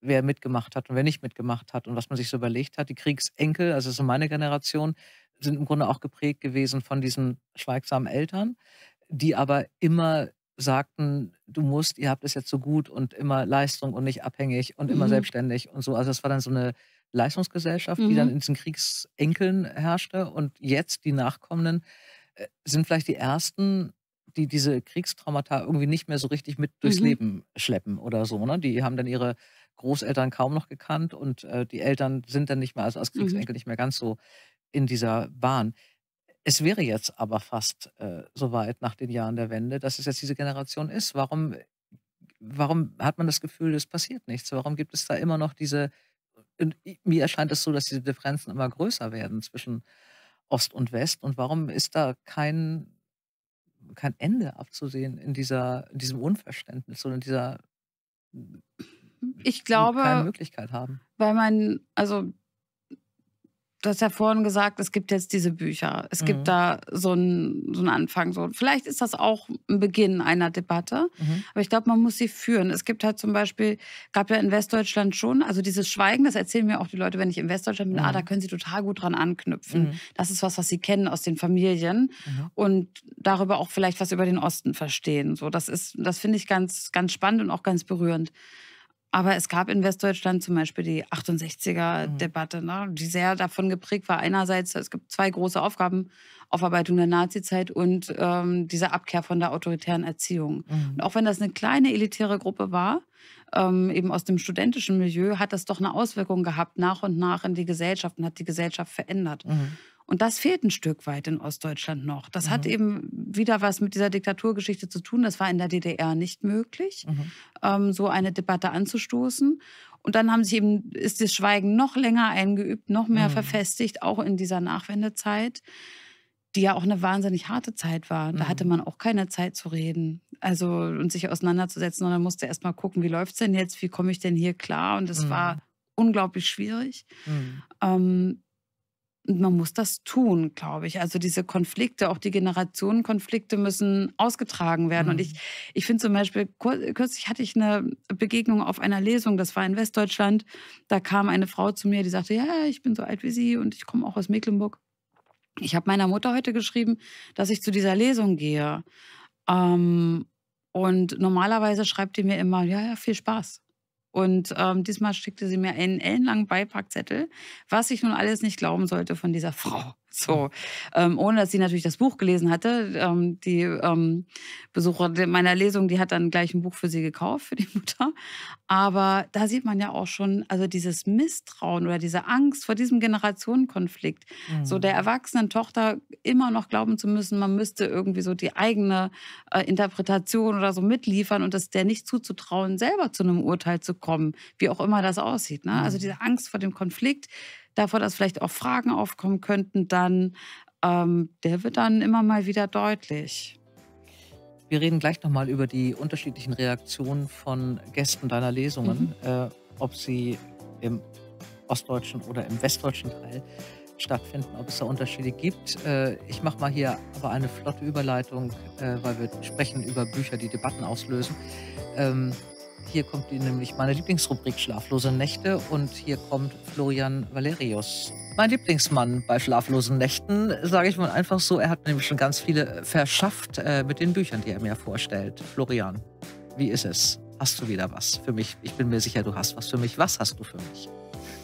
wer mitgemacht hat und wer nicht mitgemacht hat und was man sich so überlegt hat. Die Kriegsenkel, also so meine Generation, sind im Grunde auch geprägt gewesen von diesen schweigsamen Eltern, die aber immer sagten, du musst, ihr habt es jetzt so gut und immer Leistung und nicht abhängig und immer mhm. selbstständig und so. Also es war dann so eine Leistungsgesellschaft, mhm. die dann mhm. in diesen Kriegsenkeln herrschte und jetzt die Nachkommenden äh, sind vielleicht die ersten, die diese Kriegstraumata irgendwie nicht mehr so richtig mit durchs mhm. Leben schleppen oder so. Ne? Die haben dann ihre Großeltern kaum noch gekannt und äh, die Eltern sind dann nicht mehr, also als mhm. Kriegsenkel nicht mehr ganz so in dieser Bahn. Es wäre jetzt aber fast äh, soweit nach den Jahren der Wende, dass es jetzt diese Generation ist. Warum, warum hat man das Gefühl, es passiert nichts? Warum gibt es da immer noch diese, mir erscheint es so, dass diese Differenzen immer größer werden zwischen Ost und West. Und warum ist da kein, kein Ende abzusehen in, dieser, in diesem Unverständnis oder in dieser ich glaube, keine Möglichkeit haben? Weil man, also du hast ja vorhin gesagt, es gibt jetzt diese Bücher. Es mhm. gibt da so einen, so einen Anfang. So. Vielleicht ist das auch ein Beginn einer Debatte, mhm. aber ich glaube, man muss sie führen. Es gibt halt zum Beispiel, gab ja in Westdeutschland schon, also dieses Schweigen, das erzählen mir auch die Leute, wenn ich in Westdeutschland bin, ah, mhm. ah, da können sie total gut dran anknüpfen. Mhm. Das ist was, was sie kennen aus den Familien mhm. und darüber auch vielleicht was über den Osten verstehen. So, das das finde ich ganz, ganz spannend und auch ganz berührend. Aber es gab in Westdeutschland zum Beispiel die 68er-Debatte, ne, die sehr davon geprägt war. Einerseits, es gibt zwei große Aufgaben, Aufarbeitung der Nazizeit und ähm, diese Abkehr von der autoritären Erziehung. Mhm. Und auch wenn das eine kleine elitäre Gruppe war, ähm, eben aus dem studentischen Milieu, hat das doch eine Auswirkung gehabt, nach und nach in die Gesellschaft und hat die Gesellschaft verändert. Mhm. Und das fehlt ein Stück weit in Ostdeutschland noch. Das mhm. hat eben wieder was mit dieser Diktaturgeschichte zu tun. Das war in der DDR nicht möglich, mhm. ähm, so eine Debatte anzustoßen. Und dann haben sich eben, ist das Schweigen noch länger eingeübt, noch mehr mhm. verfestigt, auch in dieser Nachwendezeit, die ja auch eine wahnsinnig harte Zeit war. Da mhm. hatte man auch keine Zeit zu reden. Also, und sich auseinanderzusetzen, sondern musste erst mal gucken, wie läuft es denn jetzt? Wie komme ich denn hier klar? Und das war mhm. unglaublich schwierig. Mhm. Ähm, und man muss das tun, glaube ich. Also diese Konflikte, auch die Generationenkonflikte müssen ausgetragen werden. Mhm. Und ich, mhm. ich finde zum Beispiel, kürzlich hatte ich eine Begegnung auf einer Lesung, das war in Westdeutschland. Da kam eine Frau zu mir, die sagte, ja, ich bin so alt wie Sie und ich komme auch aus Mecklenburg. Ich habe meiner Mutter heute geschrieben, dass ich zu dieser Lesung gehe. Ähm, und normalerweise schreibt die mir immer, ja, ja, viel Spaß. Und ähm, diesmal schickte sie mir einen ellenlangen Beipackzettel, was ich nun alles nicht glauben sollte von dieser Frau. So, ähm, ohne dass sie natürlich das Buch gelesen hatte. Ähm, die ähm, Besucherin meiner Lesung, die hat dann gleich ein Buch für sie gekauft, für die Mutter. Aber da sieht man ja auch schon, also dieses Misstrauen oder diese Angst vor diesem Generationenkonflikt. Mhm. So der erwachsenen Tochter immer noch glauben zu müssen, man müsste irgendwie so die eigene äh, Interpretation oder so mitliefern und es der nicht zuzutrauen, selber zu einem Urteil zu kommen, wie auch immer das aussieht. Ne? Also mhm. diese Angst vor dem Konflikt davor, dass vielleicht auch Fragen aufkommen könnten, dann ähm, der wird dann immer mal wieder deutlich. Wir reden gleich nochmal über die unterschiedlichen Reaktionen von Gästen deiner Lesungen, mhm. äh, ob sie im ostdeutschen oder im westdeutschen Teil stattfinden, ob es da Unterschiede gibt. Äh, ich mache mal hier aber eine flotte Überleitung, äh, weil wir sprechen über Bücher, die Debatten auslösen. Ähm, hier kommt nämlich meine Lieblingsrubrik Schlaflose Nächte und hier kommt Florian Valerius. Mein Lieblingsmann bei Schlaflosen Nächten, sage ich mal einfach so, er hat nämlich schon ganz viele äh, verschafft äh, mit den Büchern, die er mir vorstellt. Florian, wie ist es? Hast du wieder was für mich? Ich bin mir sicher, du hast was für mich. Was hast du für mich?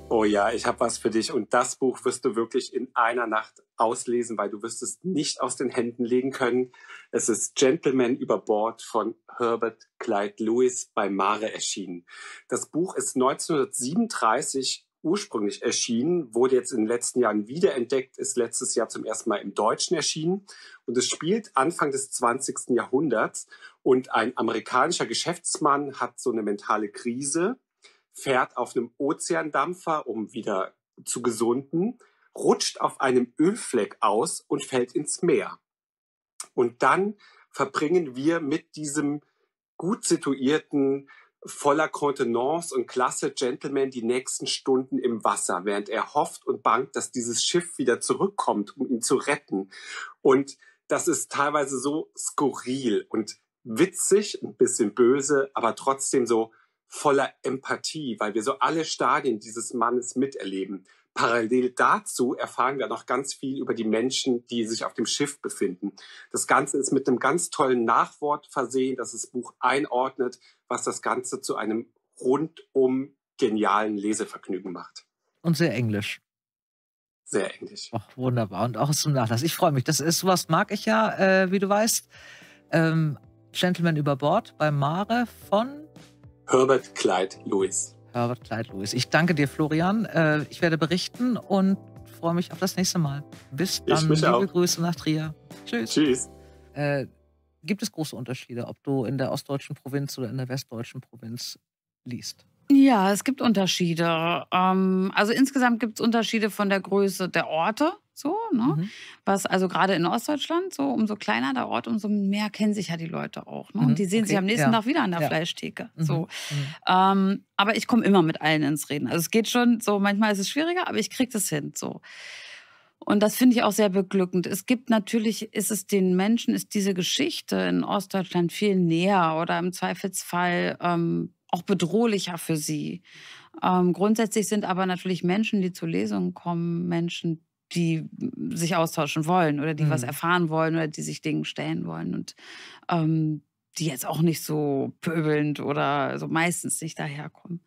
Oh ja, ich habe was für dich. Und das Buch wirst du wirklich in einer Nacht auslesen, weil du wirst es nicht aus den Händen legen können. Es ist Gentleman über Bord von Herbert Clyde Lewis bei Mare erschienen. Das Buch ist 1937 ursprünglich erschienen, wurde jetzt in den letzten Jahren wiederentdeckt, ist letztes Jahr zum ersten Mal im Deutschen erschienen und es spielt Anfang des 20. Jahrhunderts und ein amerikanischer Geschäftsmann hat so eine mentale Krise, fährt auf einem Ozeandampfer, um wieder zu gesunden, rutscht auf einem Ölfleck aus und fällt ins Meer. Und dann verbringen wir mit diesem gut situierten, voller Kontenance und klasse Gentleman die nächsten Stunden im Wasser, während er hofft und bangt, dass dieses Schiff wieder zurückkommt, um ihn zu retten. Und das ist teilweise so skurril und witzig, ein bisschen böse, aber trotzdem so voller Empathie, weil wir so alle Stadien dieses Mannes miterleben. Parallel dazu erfahren wir noch ganz viel über die Menschen, die sich auf dem Schiff befinden. Das Ganze ist mit einem ganz tollen Nachwort versehen, das das Buch einordnet, was das Ganze zu einem rundum genialen Lesevergnügen macht. Und sehr englisch. Sehr englisch. Ach, wunderbar. Und auch zum Nachlass. Ich freue mich. Das ist, sowas mag ich ja, äh, wie du weißt. Ähm, Gentleman über Bord bei Mare von Herbert Clyde Lewis. Ja, wird zeitlos. Ich danke dir, Florian. Äh, ich werde berichten und freue mich auf das nächste Mal. Bis dann. Liebe auch. Grüße nach Trier. Tschüss. Tschüss. Äh, gibt es große Unterschiede, ob du in der ostdeutschen Provinz oder in der westdeutschen Provinz liest? Ja, es gibt Unterschiede. Ähm, also insgesamt gibt es Unterschiede von der Größe der Orte. So, ne? Mhm. Was also gerade in Ostdeutschland, so umso kleiner der Ort, umso mehr kennen sich ja die Leute auch. Ne? Mhm. Und die sehen okay. sich am nächsten ja. Tag wieder an der ja. Fleischtheke. Mhm. mhm. Ähm, aber ich komme immer mit allen ins Reden. Also es geht schon so, manchmal ist es schwieriger, aber ich kriege das hin. So. Und das finde ich auch sehr beglückend. Es gibt natürlich, ist es den Menschen, ist diese Geschichte in Ostdeutschland viel näher oder im Zweifelsfall ähm, auch bedrohlicher für sie. Ähm, grundsätzlich sind aber natürlich Menschen, die zu Lesungen kommen, Menschen, die sich austauschen wollen oder die mhm. was erfahren wollen oder die sich Dingen stellen wollen und ähm, die jetzt auch nicht so pöbelnd oder so meistens nicht daherkommen.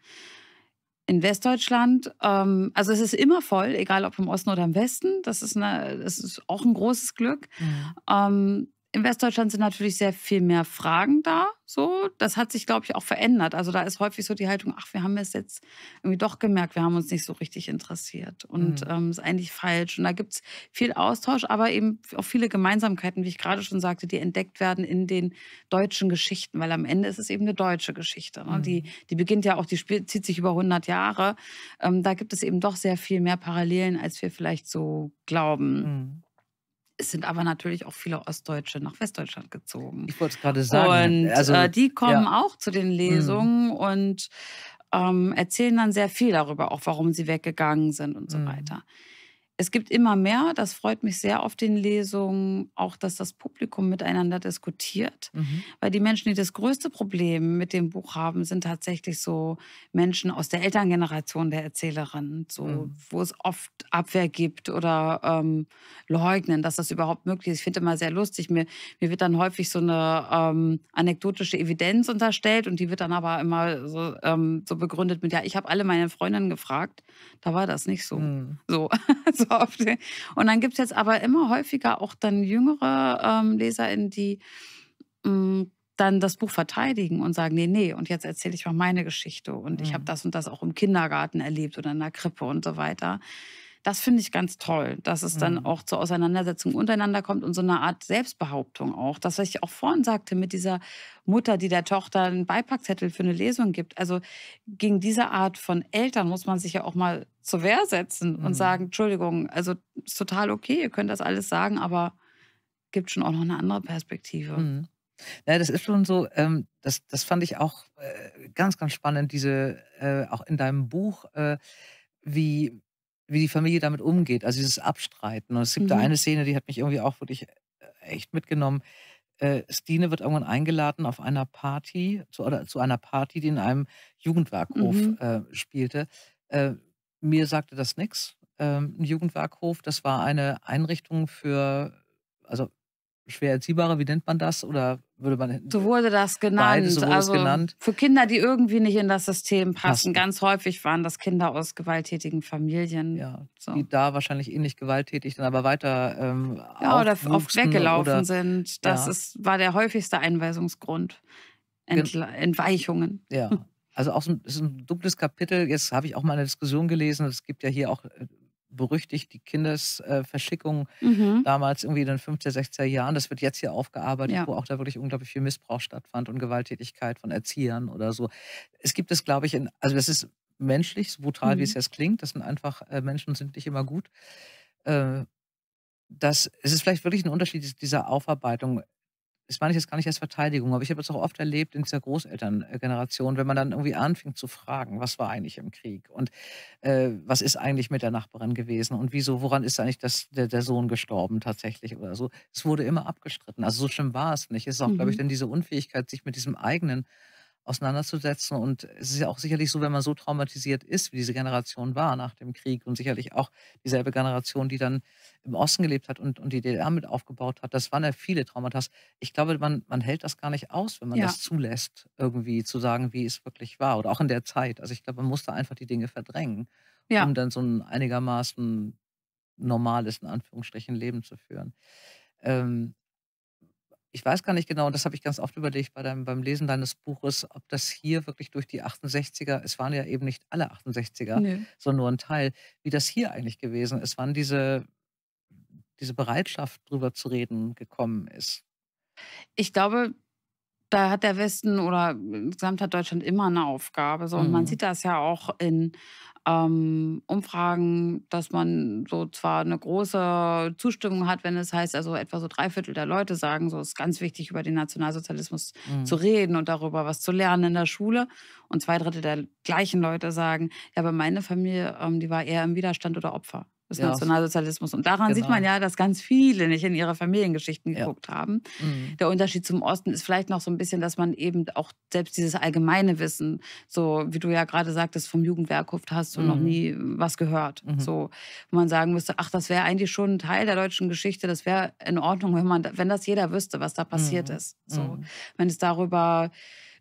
In Westdeutschland, ähm, also es ist immer voll, egal ob im Osten oder im Westen. Das ist, eine, das ist auch ein großes Glück. Mhm. Ähm, in Westdeutschland sind natürlich sehr viel mehr Fragen da. So, das hat sich, glaube ich, auch verändert. Also da ist häufig so die Haltung, ach, wir haben es jetzt irgendwie doch gemerkt, wir haben uns nicht so richtig interessiert und mhm. ähm, ist eigentlich falsch. Und da gibt es viel Austausch, aber eben auch viele Gemeinsamkeiten, wie ich gerade schon sagte, die entdeckt werden in den deutschen Geschichten, weil am Ende ist es eben eine deutsche Geschichte. Ne? Mhm. Die, die beginnt ja auch, die zieht sich über 100 Jahre. Ähm, da gibt es eben doch sehr viel mehr Parallelen, als wir vielleicht so glauben. Mhm. Es sind aber natürlich auch viele Ostdeutsche nach Westdeutschland gezogen. Ich wollte es gerade sagen. Und also, äh, die kommen ja. auch zu den hm. Lesungen mhm. und ähm, erzählen dann sehr viel darüber, auch warum sie weggegangen sind und mhm. so hm. weiter es gibt immer mehr, das freut mich sehr auf den Lesungen, auch dass das Publikum miteinander diskutiert. Mhm. Weil die Menschen, die das größte Problem mit dem Buch haben, sind tatsächlich so Menschen aus der Elterngeneration der Erzählerin, so, mhm. wo es oft Abwehr gibt oder ähm, leugnen, dass das überhaupt möglich ist. Ich finde immer sehr lustig, mir, mir wird dann häufig so eine ähm, anekdotische Evidenz unterstellt und die wird dann aber immer so, ähm, so begründet mit, ja, ich habe alle meine Freundinnen gefragt, da war das nicht so. Mhm. So. so oft. Und dann gibt es jetzt aber immer häufiger auch dann jüngere ähm, LeserInnen, die mh, mm, dann das Buch verteidigen und sagen, nee, nee, und jetzt erzähle ich mal meine Geschichte und mhm. ich habe das und das auch im Kindergarten erlebt oder in der Krippe und so weiter. Das finde ich ganz toll, dass es mhm. dann auch zur Auseinandersetzung untereinander kommt und so eine Art Selbstbehauptung auch. Das, was ich auch vorhin sagte, mit dieser Mutter, die der Tochter einen Beipackzettel für eine Lesung gibt. Also gegen diese Art von Eltern muss man sich ja auch mal zur Wehr setzen mhm. und sagen, Entschuldigung, also ist total okay, ihr könnt das alles sagen, aber gibt schon auch noch eine andere Perspektive. Mhm. Ja, das ist schon so, ähm, das, das fand ich auch äh, ganz, ganz spannend, diese, äh, auch in deinem Buch, äh, wie, wie die Familie damit umgeht, also dieses Abstreiten. Und es gibt mhm. da eine Szene, die hat mich irgendwie auch wirklich äh, echt mitgenommen. Äh, Stine wird irgendwann eingeladen auf einer Party, zu, oder zu einer Party, die in einem Jugendwerkhof mhm. Äh, spielte, mir sagte das nichts. Ähm, ein Jugendwerkhof, das war eine Einrichtung für, also schwer erziehbare, wie nennt man das? Oder würde man. So wurde das genannt. Beide, so wurde also genannt. Für Kinder, die irgendwie nicht in das System passen. passen. Ganz häufig waren das Kinder aus gewalttätigen Familien. Ja, so. die da wahrscheinlich ähnlich gewalttätig dann aber weiter. Ähm, ja, oder oft weggelaufen oder, sind. Das ja. ist, war der häufigste Einweisungsgrund. Entla Entweichungen. Ja, also auch so ein, ist ein dunkles Kapitel. Jetzt habe ich auch mal eine Diskussion gelesen. Es gibt ja hier auch äh, berüchtigt die Kindesverschickung mhm. damals irgendwie in den 15, 16 Jahren. Das wird jetzt hier aufgearbeitet, ja. wo auch da wirklich unglaublich viel Missbrauch stattfand und Gewalttätigkeit von Erziehern oder so. Es gibt es, glaube ich, in, also das ist menschlich, so brutal mhm. wie es mhm. jetzt klingt. Das sind einfach, äh, Menschen sind nicht immer gut. Äh, das, es ist vielleicht wirklich ein Unterschied dieser Aufarbeitung das meine ich jetzt gar nicht als Verteidigung, aber ich habe es auch oft erlebt in dieser Großelterngeneration, wenn man dann irgendwie anfing zu fragen, was war eigentlich im Krieg und äh, was ist eigentlich mit der Nachbarin gewesen und wieso, woran ist eigentlich das, der, der, Sohn gestorben tatsächlich oder so. Es wurde immer abgestritten. Also so schlimm war es nicht. Es ist auch, mhm. glaube ich, mhm. dann diese Unfähigkeit, sich mit diesem eigenen auseinanderzusetzen. Und es ist ja auch sicherlich so, wenn man so traumatisiert ist, wie diese Generation war nach dem Krieg und sicherlich auch dieselbe Generation, die dann im Osten gelebt hat und, und die DDR mit aufgebaut hat, das waren ja viele Traumata. Ich glaube, man, man hält das gar nicht aus, wenn man ja. das zulässt, irgendwie zu sagen, wie es wirklich war oder auch in der Zeit. Also ich glaube, man muss da einfach die Dinge verdrängen, ja. um dann so ein einigermaßen normales, in Anführungsstrichen, Leben zu führen. Ähm, ich weiß gar nicht genau, und das habe ich ganz oft überlegt bei deinem, beim Lesen deines Buches, ob das hier wirklich durch die 68er, es waren ja eben nicht alle 68er, nee. sondern nur ein Teil, wie das hier eigentlich gewesen ist, wann diese, diese Bereitschaft, drüber zu reden, gekommen ist. Ich glaube, da hat der Westen oder insgesamt äh, hat Deutschland immer eine Aufgabe. So. Und mhm. man sieht das ja auch in ähm, Umfragen, dass man so zwar eine große Zustimmung hat, wenn es heißt, also etwa so drei Viertel der Leute sagen, so ist ganz wichtig, über den Nationalsozialismus mhm. zu reden und darüber was zu lernen in der Schule. Und zwei Drittel der gleichen Leute sagen, ja, aber meine Familie, ähm, die war eher im Widerstand oder Opfer des ja. Nationalsozialismus. Und daran genau. sieht man genau. ja, dass ganz viele nicht in ihre Familiengeschichten geguckt ja. haben. Mhm. Der Unterschied zum Osten ist vielleicht noch so ein bisschen, dass man eben auch selbst dieses allgemeine Wissen, so wie du ja gerade sagtest, vom Jugendwerkhof hast du mhm. noch nie was gehört. Mhm. So, wo man sagen müsste, ach, das wäre eigentlich schon ein Teil der deutschen Geschichte, das wäre in Ordnung, wenn man, wenn das jeder wüsste, was da passiert mhm. ist. So, mhm. wenn es darüber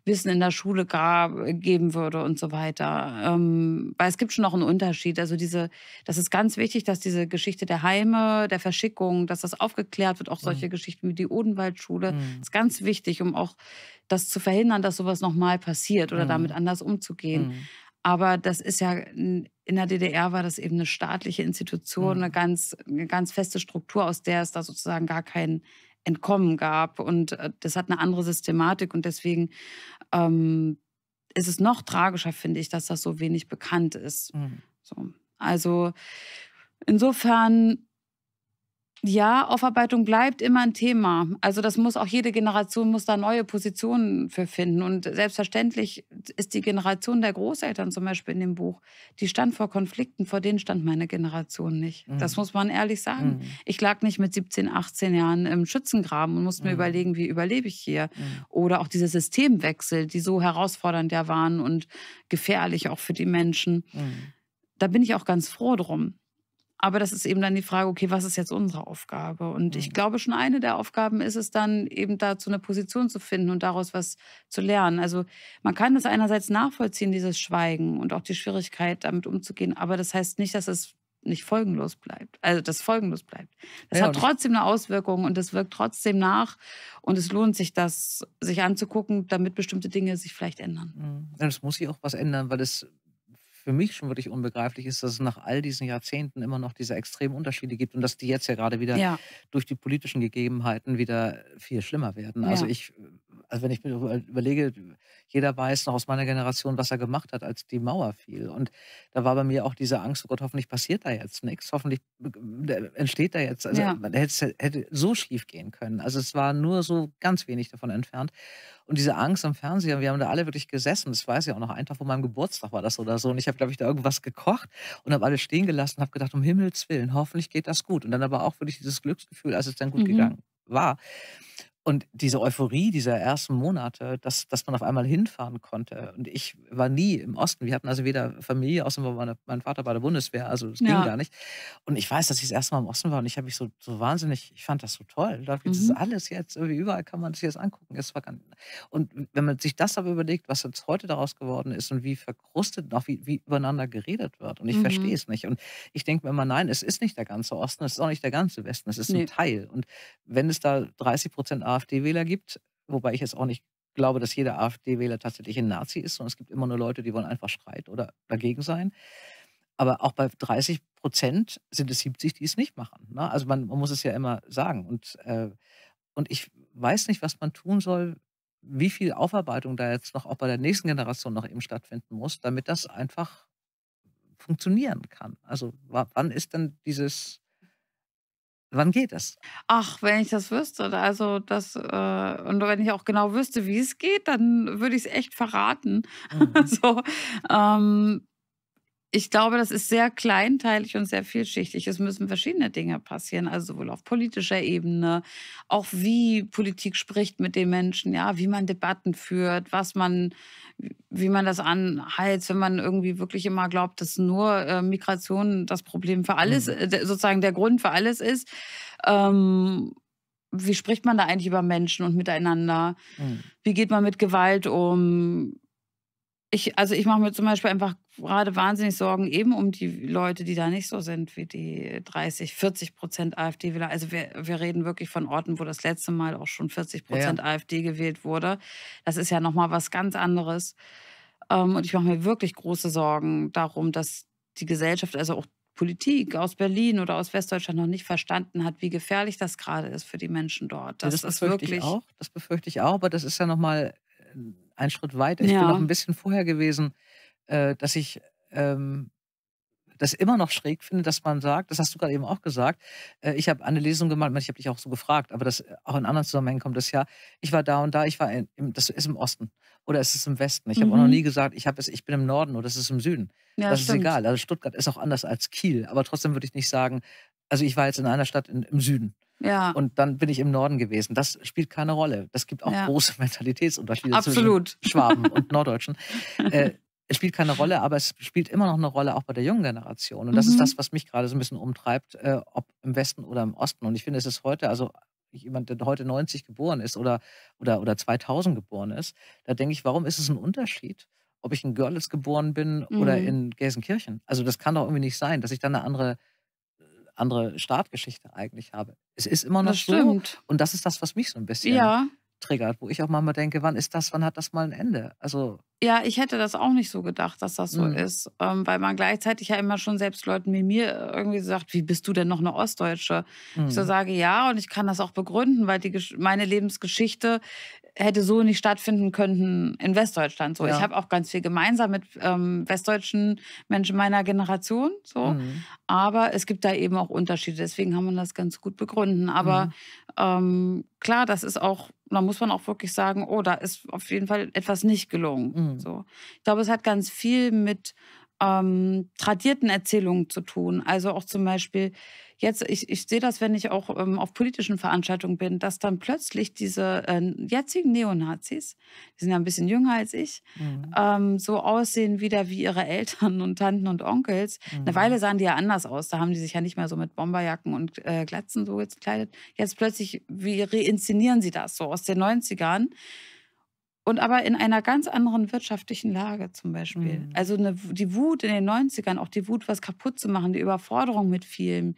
Wissen in der Schule gab, äh, geben würde und so weiter. Ähm, weil es gibt schon noch einen Unterschied. Also diese, das ist ganz wichtig, dass diese Geschichte der Heime, der Verschickung, dass das aufgeklärt wird, auch solche mhm. Geschichten wie die Odenwaldschule, mhm. ist ganz wichtig, um auch das zu verhindern, dass sowas nochmal passiert oder mhm. damit anders umzugehen. Mhm. Aber das ist ja, in der DDR war das eben eine staatliche Institution, mhm. eine, ganz, eine ganz feste Struktur, aus der es da sozusagen gar keinen Entkommen gab. Und äh, das hat eine andere Systematik und deswegen ähm, ist es noch tragischer, finde ich, dass das so wenig bekannt ist. Mhm. So. Also insofern ja, Aufarbeitung bleibt immer ein Thema. Also das muss auch jede Generation muss da neue Positionen für finden. Und selbstverständlich ist die Generation der Großeltern zum Beispiel in dem Buch, die stand vor Konflikten, vor denen stand meine Generation nicht. Mhm. Das muss man ehrlich sagen. Mhm. Ich lag nicht mit 17, 18 Jahren im Schützengraben und musste mhm. mir überlegen, wie überlebe ich hier. Mhm. Oder auch diese Systemwechsel, die so herausfordernd ja waren und gefährlich auch für die Menschen. Mhm. Da bin ich auch ganz froh drum. Aber das ist eben dann die Frage, okay, was ist jetzt unsere Aufgabe? Und ich mhm. glaube schon, eine der Aufgaben ist es dann eben dazu eine Position zu finden und daraus was zu lernen. Also man kann das einerseits nachvollziehen, dieses Schweigen und auch die Schwierigkeit, damit umzugehen. Aber das heißt nicht, dass es nicht folgenlos bleibt. Also das folgenlos bleibt. Das ja, hat trotzdem eine Auswirkung und das wirkt trotzdem nach. Und es lohnt sich, das sich anzugucken, damit bestimmte Dinge sich vielleicht ändern. Es mhm. muss sich auch was ändern, weil es für mich schon wirklich unbegreiflich ist, dass es nach all diesen Jahrzehnten immer noch diese extremen Unterschiede gibt und dass die jetzt ja gerade wieder ja. durch die politischen Gegebenheiten wieder viel schlimmer werden. Also ich äh, also wenn ich mir überlege, jeder weiß noch aus meiner Generation, was er gemacht hat, als die Mauer fiel. Und da war bei mir auch diese Angst, oh Gott, hoffentlich passiert da jetzt nichts, hoffentlich entsteht da jetzt, also ja. hätte, hätte so schief gehen können. Also es war nur so ganz wenig davon entfernt. Und diese Angst am Fernseher, wir haben da alle wirklich gesessen, das weiß ich auch noch, ein Tag vor meinem Geburtstag war das oder so. Und ich habe, glaube ich, da irgendwas gekocht und habe alles stehen gelassen und habe gedacht, um Himmels Willen, hoffentlich geht das gut. Und dann aber auch wirklich dieses Glücksgefühl, als es dann gut mhm. gegangen war. Und diese Euphorie dieser ersten Monate, dass, dass man auf einmal hinfahren konnte. Und ich war nie im Osten. Wir hatten also weder Familie, außer meine, mein Vater bei der Bundeswehr. Also es ja. ging gar nicht. Und ich weiß, dass ich das erste Mal im Osten war und ich habe mich so, so wahnsinnig, ich fand das so toll. Da gibt es mhm. alles jetzt, irgendwie überall kann man sich das angucken. Es war ganz, und wenn man sich das aber überlegt, was jetzt heute daraus geworden ist und wie verkrustet noch, wie, wie übereinander geredet wird. Und ich mhm. verstehe es nicht. Und ich denke mir immer, nein, es ist nicht der ganze Osten, es ist auch nicht der ganze Westen, es ist nee. ein Teil. Und wenn es da 30 Prozent AfD-Wähler gibt, wobei ich jetzt auch nicht glaube, dass jeder AfD-Wähler tatsächlich ein Nazi ist, sondern es gibt immer nur Leute, die wollen einfach Streit oder dagegen sein. Aber auch bei 30 Prozent sind es 70, die es nicht machen. Ne? Also man, man, muss es ja immer sagen. Und, äh, und ich weiß nicht, was man tun soll, wie viel Aufarbeitung da jetzt noch auch bei der nächsten Generation noch eben stattfinden muss, damit das einfach funktionieren kann. Also wann ist denn dieses Wann geht es? Ach, wenn ich das wüsste, also das äh, und wenn ich auch genau wüsste, wie es geht, dann würde ich es echt verraten. Mhm. so, ähm, ich glaube, das ist sehr kleinteilig und sehr vielschichtig. Es müssen verschiedene Dinge passieren, also sowohl auf politischer Ebene, auch wie Politik spricht mit den Menschen, ja, wie man Debatten führt, was man, wie man das anheizt, wenn man irgendwie wirklich immer glaubt, dass nur äh, Migration das Problem für alles, mhm. Äh, sozusagen der Grund für alles ist. Ähm, wie spricht man da eigentlich über Menschen und miteinander? Mhm. Wie geht man mit Gewalt um? ich, also ich mache mir zum Beispiel einfach gerade wahnsinnig Sorgen eben um die Leute, die da nicht so sind wie die 30, 40 Prozent AfD-Wähler. Also wir, wir reden wirklich von Orten, wo das letzte Mal auch schon 40 Prozent ja. AfD gewählt wurde. Das ist ja nochmal was ganz anderes. Ähm, und ich mache mir wirklich große Sorgen darum, dass die Gesellschaft, also auch Politik aus Berlin oder aus Westdeutschland noch nicht verstanden hat, wie gefährlich das gerade ist für die Menschen dort. Das, ja, das befürchte wirklich ich auch. Das befürchte ich auch, aber das ist ja nochmal äh, einen Schritt weiter. Ich ja. bin noch ein bisschen vorher gewesen, äh, dass ich ähm, das immer noch schräg finde, dass man sagt, das hast du gerade eben auch gesagt, äh, ich habe eine Lesung gemacht, ich habe dich auch so gefragt, aber das äh, auch in anderen Zusammenhängen kommt das ja, ich war da und da, ich war in, im, das ist im Osten oder es ist im Westen. Ich habe auch noch nie mhm. gesagt, ich, es, ich bin im Norden oder es ist im Süden. Ja, das stimmt. ist egal. Also Stuttgart ist auch anders als Kiel, aber trotzdem würde ich nicht sagen, also ich war jetzt in einer Stadt in, im Süden. Ja. Und dann bin ich im Norden gewesen. Das spielt keine Rolle. Das gibt auch ja. große Mentalitätsunterschiede Absolut. zwischen Schwaben und Norddeutschen. Äh, es spielt keine Rolle, aber es spielt immer noch eine Rolle auch bei der jungen Generation. Und das mhm. ist das, was mich gerade so ein bisschen umtreibt, äh, ob im Westen oder im Osten. Und ich finde, es ist heute, also jemand, der heute 90 geboren ist oder, oder, oder 2000 geboren ist, da denke ich, warum ist es ein Unterschied, ob ich in Görlitz geboren bin mhm. oder in Gelsenkirchen? Also das kann doch irgendwie nicht sein, dass ich dann eine andere, äh, andere Startgeschichte eigentlich habe. Es ist immer noch das so. Stimmt. Und das ist das, was mich so ein bisschen ja triggert, wo ich auch manchmal denke, wann ist das, wann hat das mal ein Ende? Also ja, ich hätte das auch nicht so gedacht, dass das so mhm. ist, ähm, weil man gleichzeitig ja immer schon selbst Leuten wie mir äh, irgendwie sagt, wie bist du denn noch eine Ostdeutsche? Mhm. Ich so mhm. sage ja und ich kann das auch begründen, weil die, meine Lebensgeschichte hätte so nicht stattfinden können in Westdeutschland. So, ja. ich habe auch ganz viel gemeinsam mit ähm, westdeutschen Menschen meiner Generation. So, mhm. aber es gibt da eben auch Unterschiede. Deswegen kann man das ganz gut begründen. Aber mhm. ähm, klar, das ist auch da muss man auch wirklich sagen, oh, da ist auf jeden Fall etwas nicht gelungen. Mhm. So. Ich glaube, es hat ganz viel mit ähm, tradierten Erzählungen zu tun. Also auch zum Beispiel jetzt, ich, ich sehe das, wenn ich auch ähm, auf politischen Veranstaltungen bin, dass dann plötzlich diese äh, jetzigen Neonazis, die sind ja ein bisschen jünger als ich, mhm. ähm, so aussehen wieder wie ihre Eltern und Tanten und Onkels. Mhm. Eine Weile sahen die ja anders aus. Da haben die sich ja nicht mehr so mit Bomberjacken und äh, Glatzen so gekleidet. Jetzt plötzlich, wie reinszenieren sie das so aus den 90ern? Und aber in einer ganz anderen wirtschaftlichen Lage zum Beispiel. Mhm. Also eine, die Wut in den 90ern, auch die Wut, was kaputt zu machen, die Überforderung mit vielem,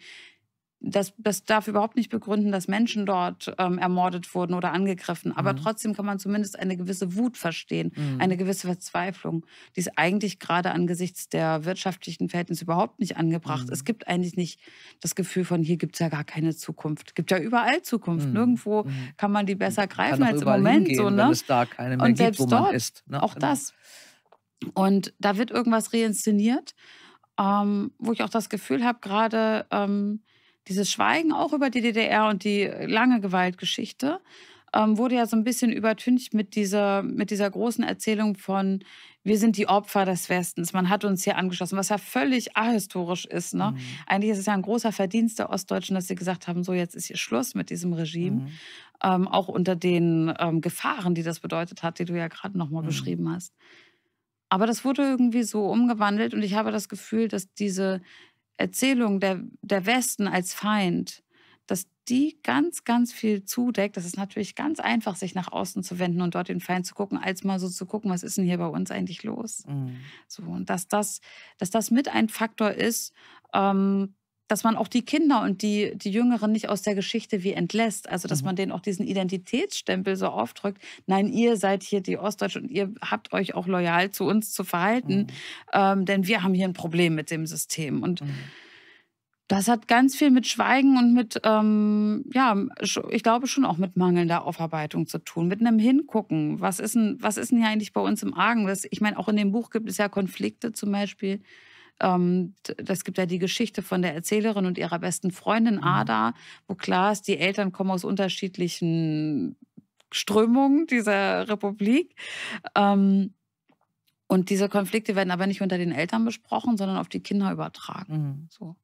das, das darf überhaupt nicht begründen, dass Menschen dort ähm, ermordet wurden oder angegriffen. Aber mhm. trotzdem kann man zumindest eine gewisse Wut verstehen, mhm. eine gewisse Verzweiflung, die ist eigentlich gerade angesichts der wirtschaftlichen Verhältnisse überhaupt nicht angebracht. Mhm. Es gibt eigentlich nicht das Gefühl von, hier gibt es ja gar keine Zukunft. Es gibt ja überall Zukunft. Mhm. Nirgendwo mhm. kann man die besser greifen als im Moment. Hingehen, so, ne? es da keine mehr Und selbst wo dort, man ist. Ne? Auch genau. das. Und da wird irgendwas reinszeniert, ähm, wo ich auch das Gefühl habe, gerade... Ähm, dieses Schweigen auch über die DDR und die äh, lange Gewaltgeschichte ähm, wurde ja so ein bisschen übertüncht mit dieser, mit dieser großen Erzählung von, wir sind die Opfer des Westens, man hat uns hier angeschlossen, was ja völlig ahistorisch ist. Ne? Mhm. Eigentlich ist es ja ein großer Verdienst der Ostdeutschen, dass sie gesagt haben, so jetzt ist hier Schluss mit diesem Regime. Mhm. Ähm, auch unter den ähm, Gefahren, die das bedeutet hat, die du ja gerade nochmal mhm. beschrieben hast. Aber das wurde irgendwie so umgewandelt und ich habe das Gefühl, dass diese, Erzählung der, der Westen als Feind, dass die ganz, ganz viel zudeckt. Das ist natürlich ganz einfach, sich nach außen zu wenden und dort den Feind zu gucken, als mal so zu gucken, was ist denn hier bei uns eigentlich los? Mhm. So, und dass das, dass das mit ein Faktor ist, ähm, dass man auch die Kinder und die, die Jüngeren nicht aus der Geschichte wie entlässt. Also, dass mhm. man denen auch diesen Identitätsstempel so aufdrückt. Nein, ihr seid hier die Ostdeutschen und ihr habt euch auch loyal zu uns zu verhalten, mhm. ähm, denn wir haben hier ein Problem mit dem System. Und mhm. das hat ganz viel mit Schweigen und mit, ähm, ja, ich glaube schon auch mit mangelnder Aufarbeitung zu tun, mit einem Hingucken. Was ist denn, was ist denn hier eigentlich bei uns im Argen? Das, ich meine, auch in dem Buch gibt es ja Konflikte zum Beispiel ähm, das gibt ja die Geschichte von der Erzählerin und ihrer besten Freundin mhm. Ada, wo klar ist, die Eltern kommen aus unterschiedlichen Strömungen dieser Republik. Ähm, und diese Konflikte werden aber nicht unter den Eltern besprochen, sondern auf die Kinder übertragen. Mhm. So.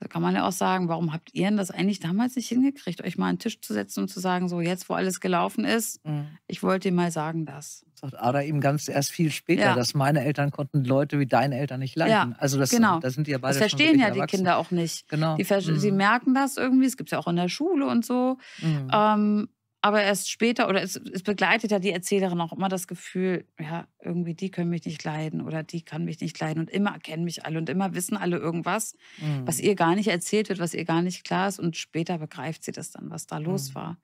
Da kann man ja auch sagen, warum habt ihr denn das eigentlich damals nicht hingekriegt, euch mal an den Tisch zu setzen und zu sagen, so jetzt, wo alles gelaufen ist, mhm. ich wollte dir mal sagen dass. das. Sagt Ada eben ganz erst viel später, ja. dass meine Eltern konnten Leute wie deine Eltern nicht leiden. Ja, also das, genau. das sind ja beide Das verstehen ja die Kinder auch nicht. Genau. Die, mhm. Sie merken das irgendwie, es gibt es ja auch in der Schule und so. Mhm. Ähm, aber erst später oder es, es, begleitet ja die Erzählerin auch immer das Gefühl, ja, irgendwie die können mich nicht leiden oder die kann mich nicht leiden und immer erkennen mich alle und immer wissen alle irgendwas, mhm. was ihr gar nicht erzählt wird, was ihr gar nicht klar ist und später begreift sie das dann, was da los mhm. war.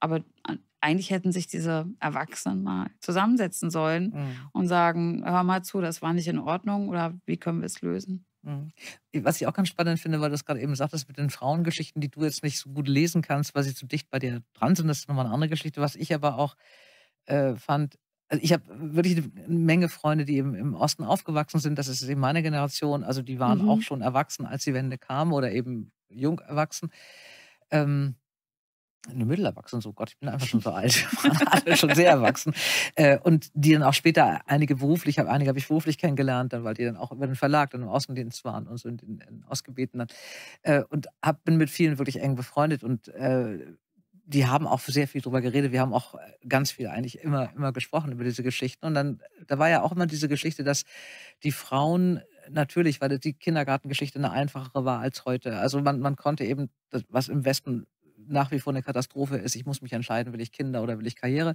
Aber äh, eigentlich hätten sich diese Erwachsenen mal zusammensetzen sollen mhm. und sagen, hör mal zu, das war nicht in Ordnung oder wie können wir es lösen? Mhm. Was ich auch ganz spannend finde, weil du es gerade eben sagtest, mit den Frauengeschichten, die du jetzt nicht so gut lesen kannst, weil sie zu dicht bei dir dran sind, das ist nochmal eine andere Geschichte. Was ich aber auch äh, fand, also ich habe wirklich eine Menge Freunde, die eben im Osten aufgewachsen sind. Das ist eben meine Generation. Also die waren mhm. auch schon erwachsen, als die Wende kam oder eben jung erwachsen. Ähm, eine Mittelerwachsene, oh so Gott, ich bin einfach schon so alt, alle schon sehr erwachsen. Äh, und die dann auch später, einige beruflich, einige habe ich beruflich kennengelernt, dann, weil die dann auch über den Verlag dann im Außendienst waren und so in, den in Ausgebeten dann. Äh, und hab, bin mit vielen wirklich eng befreundet und äh, die haben auch sehr viel darüber geredet. Wir haben auch ganz viel eigentlich immer, immer gesprochen über diese Geschichten. Und dann, da war ja auch immer diese Geschichte, dass die Frauen natürlich, weil die Kindergartengeschichte eine einfachere war als heute. Also man, man konnte eben, was im Westen nach wie vor eine Katastrophe ist. Ich muss mich entscheiden, will ich Kinder oder will ich Karriere.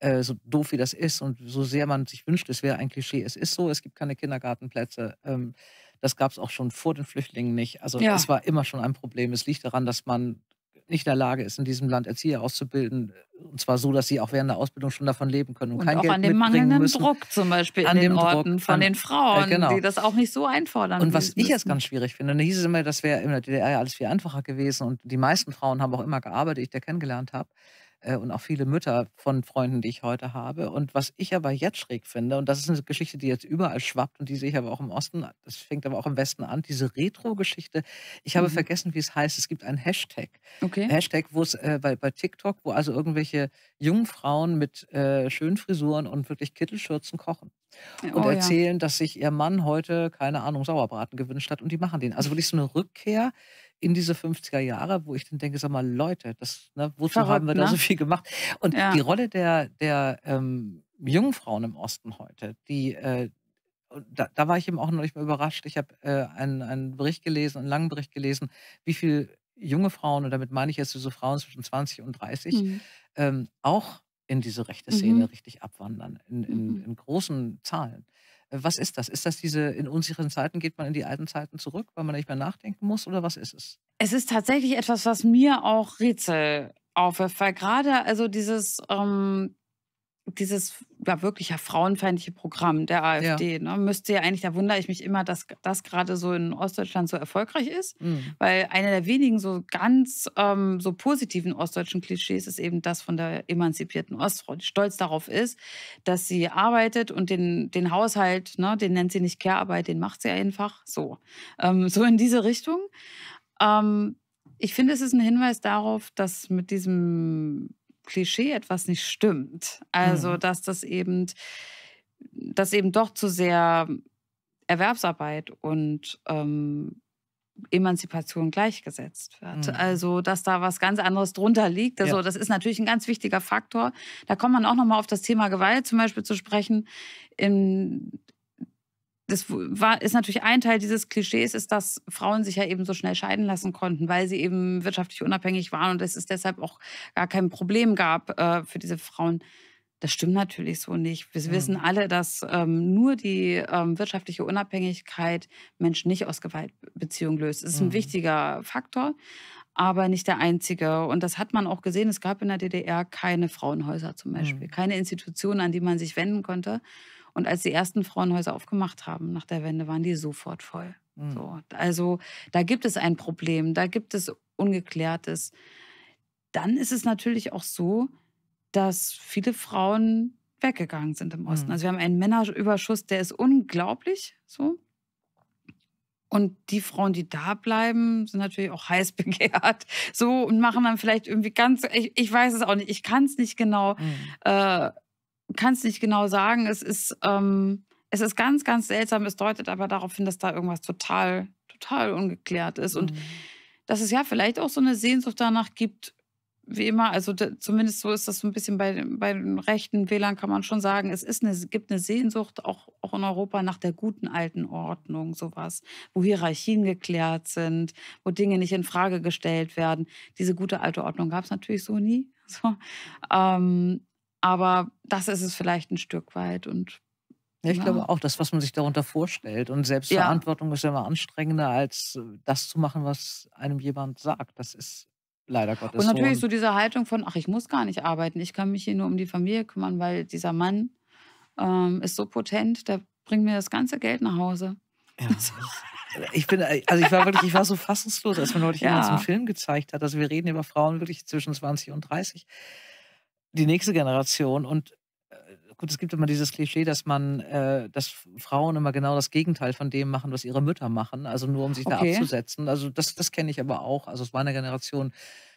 Äh, so doof wie das ist und so sehr man sich wünscht, es wäre ein Klischee, es ist so, es gibt keine Kindergartenplätze. Ähm, das gab es auch schon vor den Flüchtlingen nicht. Also ja. es war immer schon ein Problem. Es liegt daran, dass man nicht in der Lage ist, in diesem Land Erzieher auszubilden. Äh, und zwar so, dass sie auch während der Ausbildung schon davon leben können und, und kein auch Geld an dem mangelnden müssen. Druck zum Beispiel an in den Orten Druck, von an, den äh, Frauen, äh, genau. die das auch nicht so einfordern. Und was ich jetzt ganz schwierig finde, da hieß es immer, das wäre in der DDR alles viel einfacher gewesen und die meisten Frauen haben auch immer gearbeitet, die ich da kennengelernt habe. Äh, und auch viele Mütter von Freunden, die ich heute habe. Und was ich aber jetzt schräg finde, und das ist eine Geschichte, die jetzt überall schwappt und die sehe ich aber auch im Osten, das fängt aber auch im Westen an, diese Retro-Geschichte. Ich habe mhm. vergessen, wie es heißt. Es gibt einen Hashtag. Okay. Ein Hashtag, wo es äh, bei, bei TikTok, wo also irgendwelche jungen Frauen mit äh, schönen Frisuren und wirklich Kittelschürzen kochen. Und oh, erzählen, ja. dass sich ihr Mann heute, keine Ahnung, Sauerbraten gewünscht hat und die machen den. Also wirklich so eine Rückkehr in diese 50er Jahre, wo ich dann denke, sag mal, Leute, das, ne, wozu Verrückt, haben wir ne? da so viel gemacht? Und ja. die Rolle der, der ähm, jungen Frauen im Osten heute, die, äh, da, da, war ich eben auch neulich mal überrascht. Ich habe äh, einen, einen Bericht gelesen, einen langen Bericht gelesen, wie viel junge Frauen, und damit meine ich jetzt so Frauen zwischen 20 und 30, mhm. ähm, auch in diese rechte Szene mhm. richtig abwandern, in, in, mhm. in großen Zahlen. Was ist das? Ist das diese, in unsicheren Zeiten geht man in die alten Zeiten zurück, weil man nicht mehr nachdenken muss oder was ist es? Es ist tatsächlich etwas, was mir auch Rätsel aufwirft, weil gerade also dieses, ähm, dieses ja, wirklich ja, frauenfeindliche Programm der AfD. Ja. Ne, müsste ja eigentlich, da wundere ich mich immer, dass das gerade so in Ostdeutschland so erfolgreich ist, mhm. weil eine der wenigen so ganz ähm, so positiven ostdeutschen Klischees ist eben das von der emanzipierten Ostfrau, die stolz darauf ist, dass sie arbeitet und den, den Haushalt, ne, den nennt sie nicht Care-Arbeit, den macht sie einfach so. Ähm, so in diese Richtung. Ähm, ich finde, es ist ein Hinweis darauf, dass mit diesem Klischee etwas nicht stimmt. Also, mhm. dass das eben, dass eben doch zu sehr Erwerbsarbeit und ähm, Emanzipation gleichgesetzt wird. Mhm. Also, dass da was ganz anderes drunter liegt. Also, ja. das ist natürlich ein ganz wichtiger Faktor. Da kommt man auch nochmal auf das Thema Gewalt zum Beispiel zu sprechen. In, das war, ist natürlich ein Teil dieses Klischees, ist, dass Frauen sich ja eben so schnell scheiden lassen konnten, weil sie eben wirtschaftlich unabhängig waren und dass es deshalb auch gar kein Problem gab äh, für diese Frauen. Das stimmt natürlich so nicht. Wir ja. wissen alle, dass ähm, nur die ähm, wirtschaftliche Unabhängigkeit Menschen nicht aus Gewaltbeziehungen löst. Das ist mhm. ein wichtiger Faktor, aber nicht der einzige. Und das hat man auch gesehen. Es gab in der DDR keine Frauenhäuser zum Beispiel, mhm. keine Institutionen, an die man sich wenden konnte. Und als die ersten Frauenhäuser aufgemacht haben nach der Wende, waren die sofort voll. Mhm. So, also da gibt es ein Problem, da gibt es Ungeklärtes. Dann ist es natürlich auch so, dass viele Frauen weggegangen sind im Osten. Mhm. Also wir haben einen Männerüberschuss, der ist unglaublich so. Und die Frauen, die da bleiben, sind natürlich auch heiß begehrt. So und machen dann vielleicht irgendwie ganz, ich, ich weiß es auch nicht, ich kann es nicht genau mhm. äh, kann es nicht genau sagen. Es ist, ähm, es ist ganz, ganz seltsam. Es deutet aber darauf hin, dass da irgendwas total, total ungeklärt ist. Mhm. Und dass es ja vielleicht auch so eine Sehnsucht danach gibt, wie immer, also zumindest so ist das so ein bisschen bei, bei den rechten Wählern, kann man schon sagen, es ist eine, gibt eine Sehnsucht auch, auch in Europa nach der guten alten Ordnung, sowas, wo Hierarchien geklärt sind, wo Dinge nicht in Frage gestellt werden. Diese gute alte Ordnung gab es natürlich so nie. So. Ähm, aber das ist es vielleicht ein Stück weit und ja, ich ja. glaube auch, das, was man sich darunter vorstellt. Und Selbstverantwortung ja. ist ja immer anstrengender, als äh, das zu machen, was einem jemand sagt. Das ist leider Gottes. Und natürlich so, so diese Haltung von, ach, ich muss gar nicht arbeiten, ich kann mich hier nur um die Familie kümmern, weil dieser Mann ähm, ist so potent, der bringt mir das ganze Geld nach Hause. Ja. Ich bin, äh, also ich war wirklich, ich war so fassungslos, als man heute ja. einen Film gezeigt hat. Also wir reden über Frauen wirklich zwischen 20 und 30 die nächste Generation und äh, gut, es gibt immer dieses Klischee, dass man, äh, dass Frauen immer genau das Gegenteil von dem machen, was ihre Mütter machen, also nur um sich okay. da abzusetzen. Also das, das kenne ich aber auch. Also aus meiner Generation,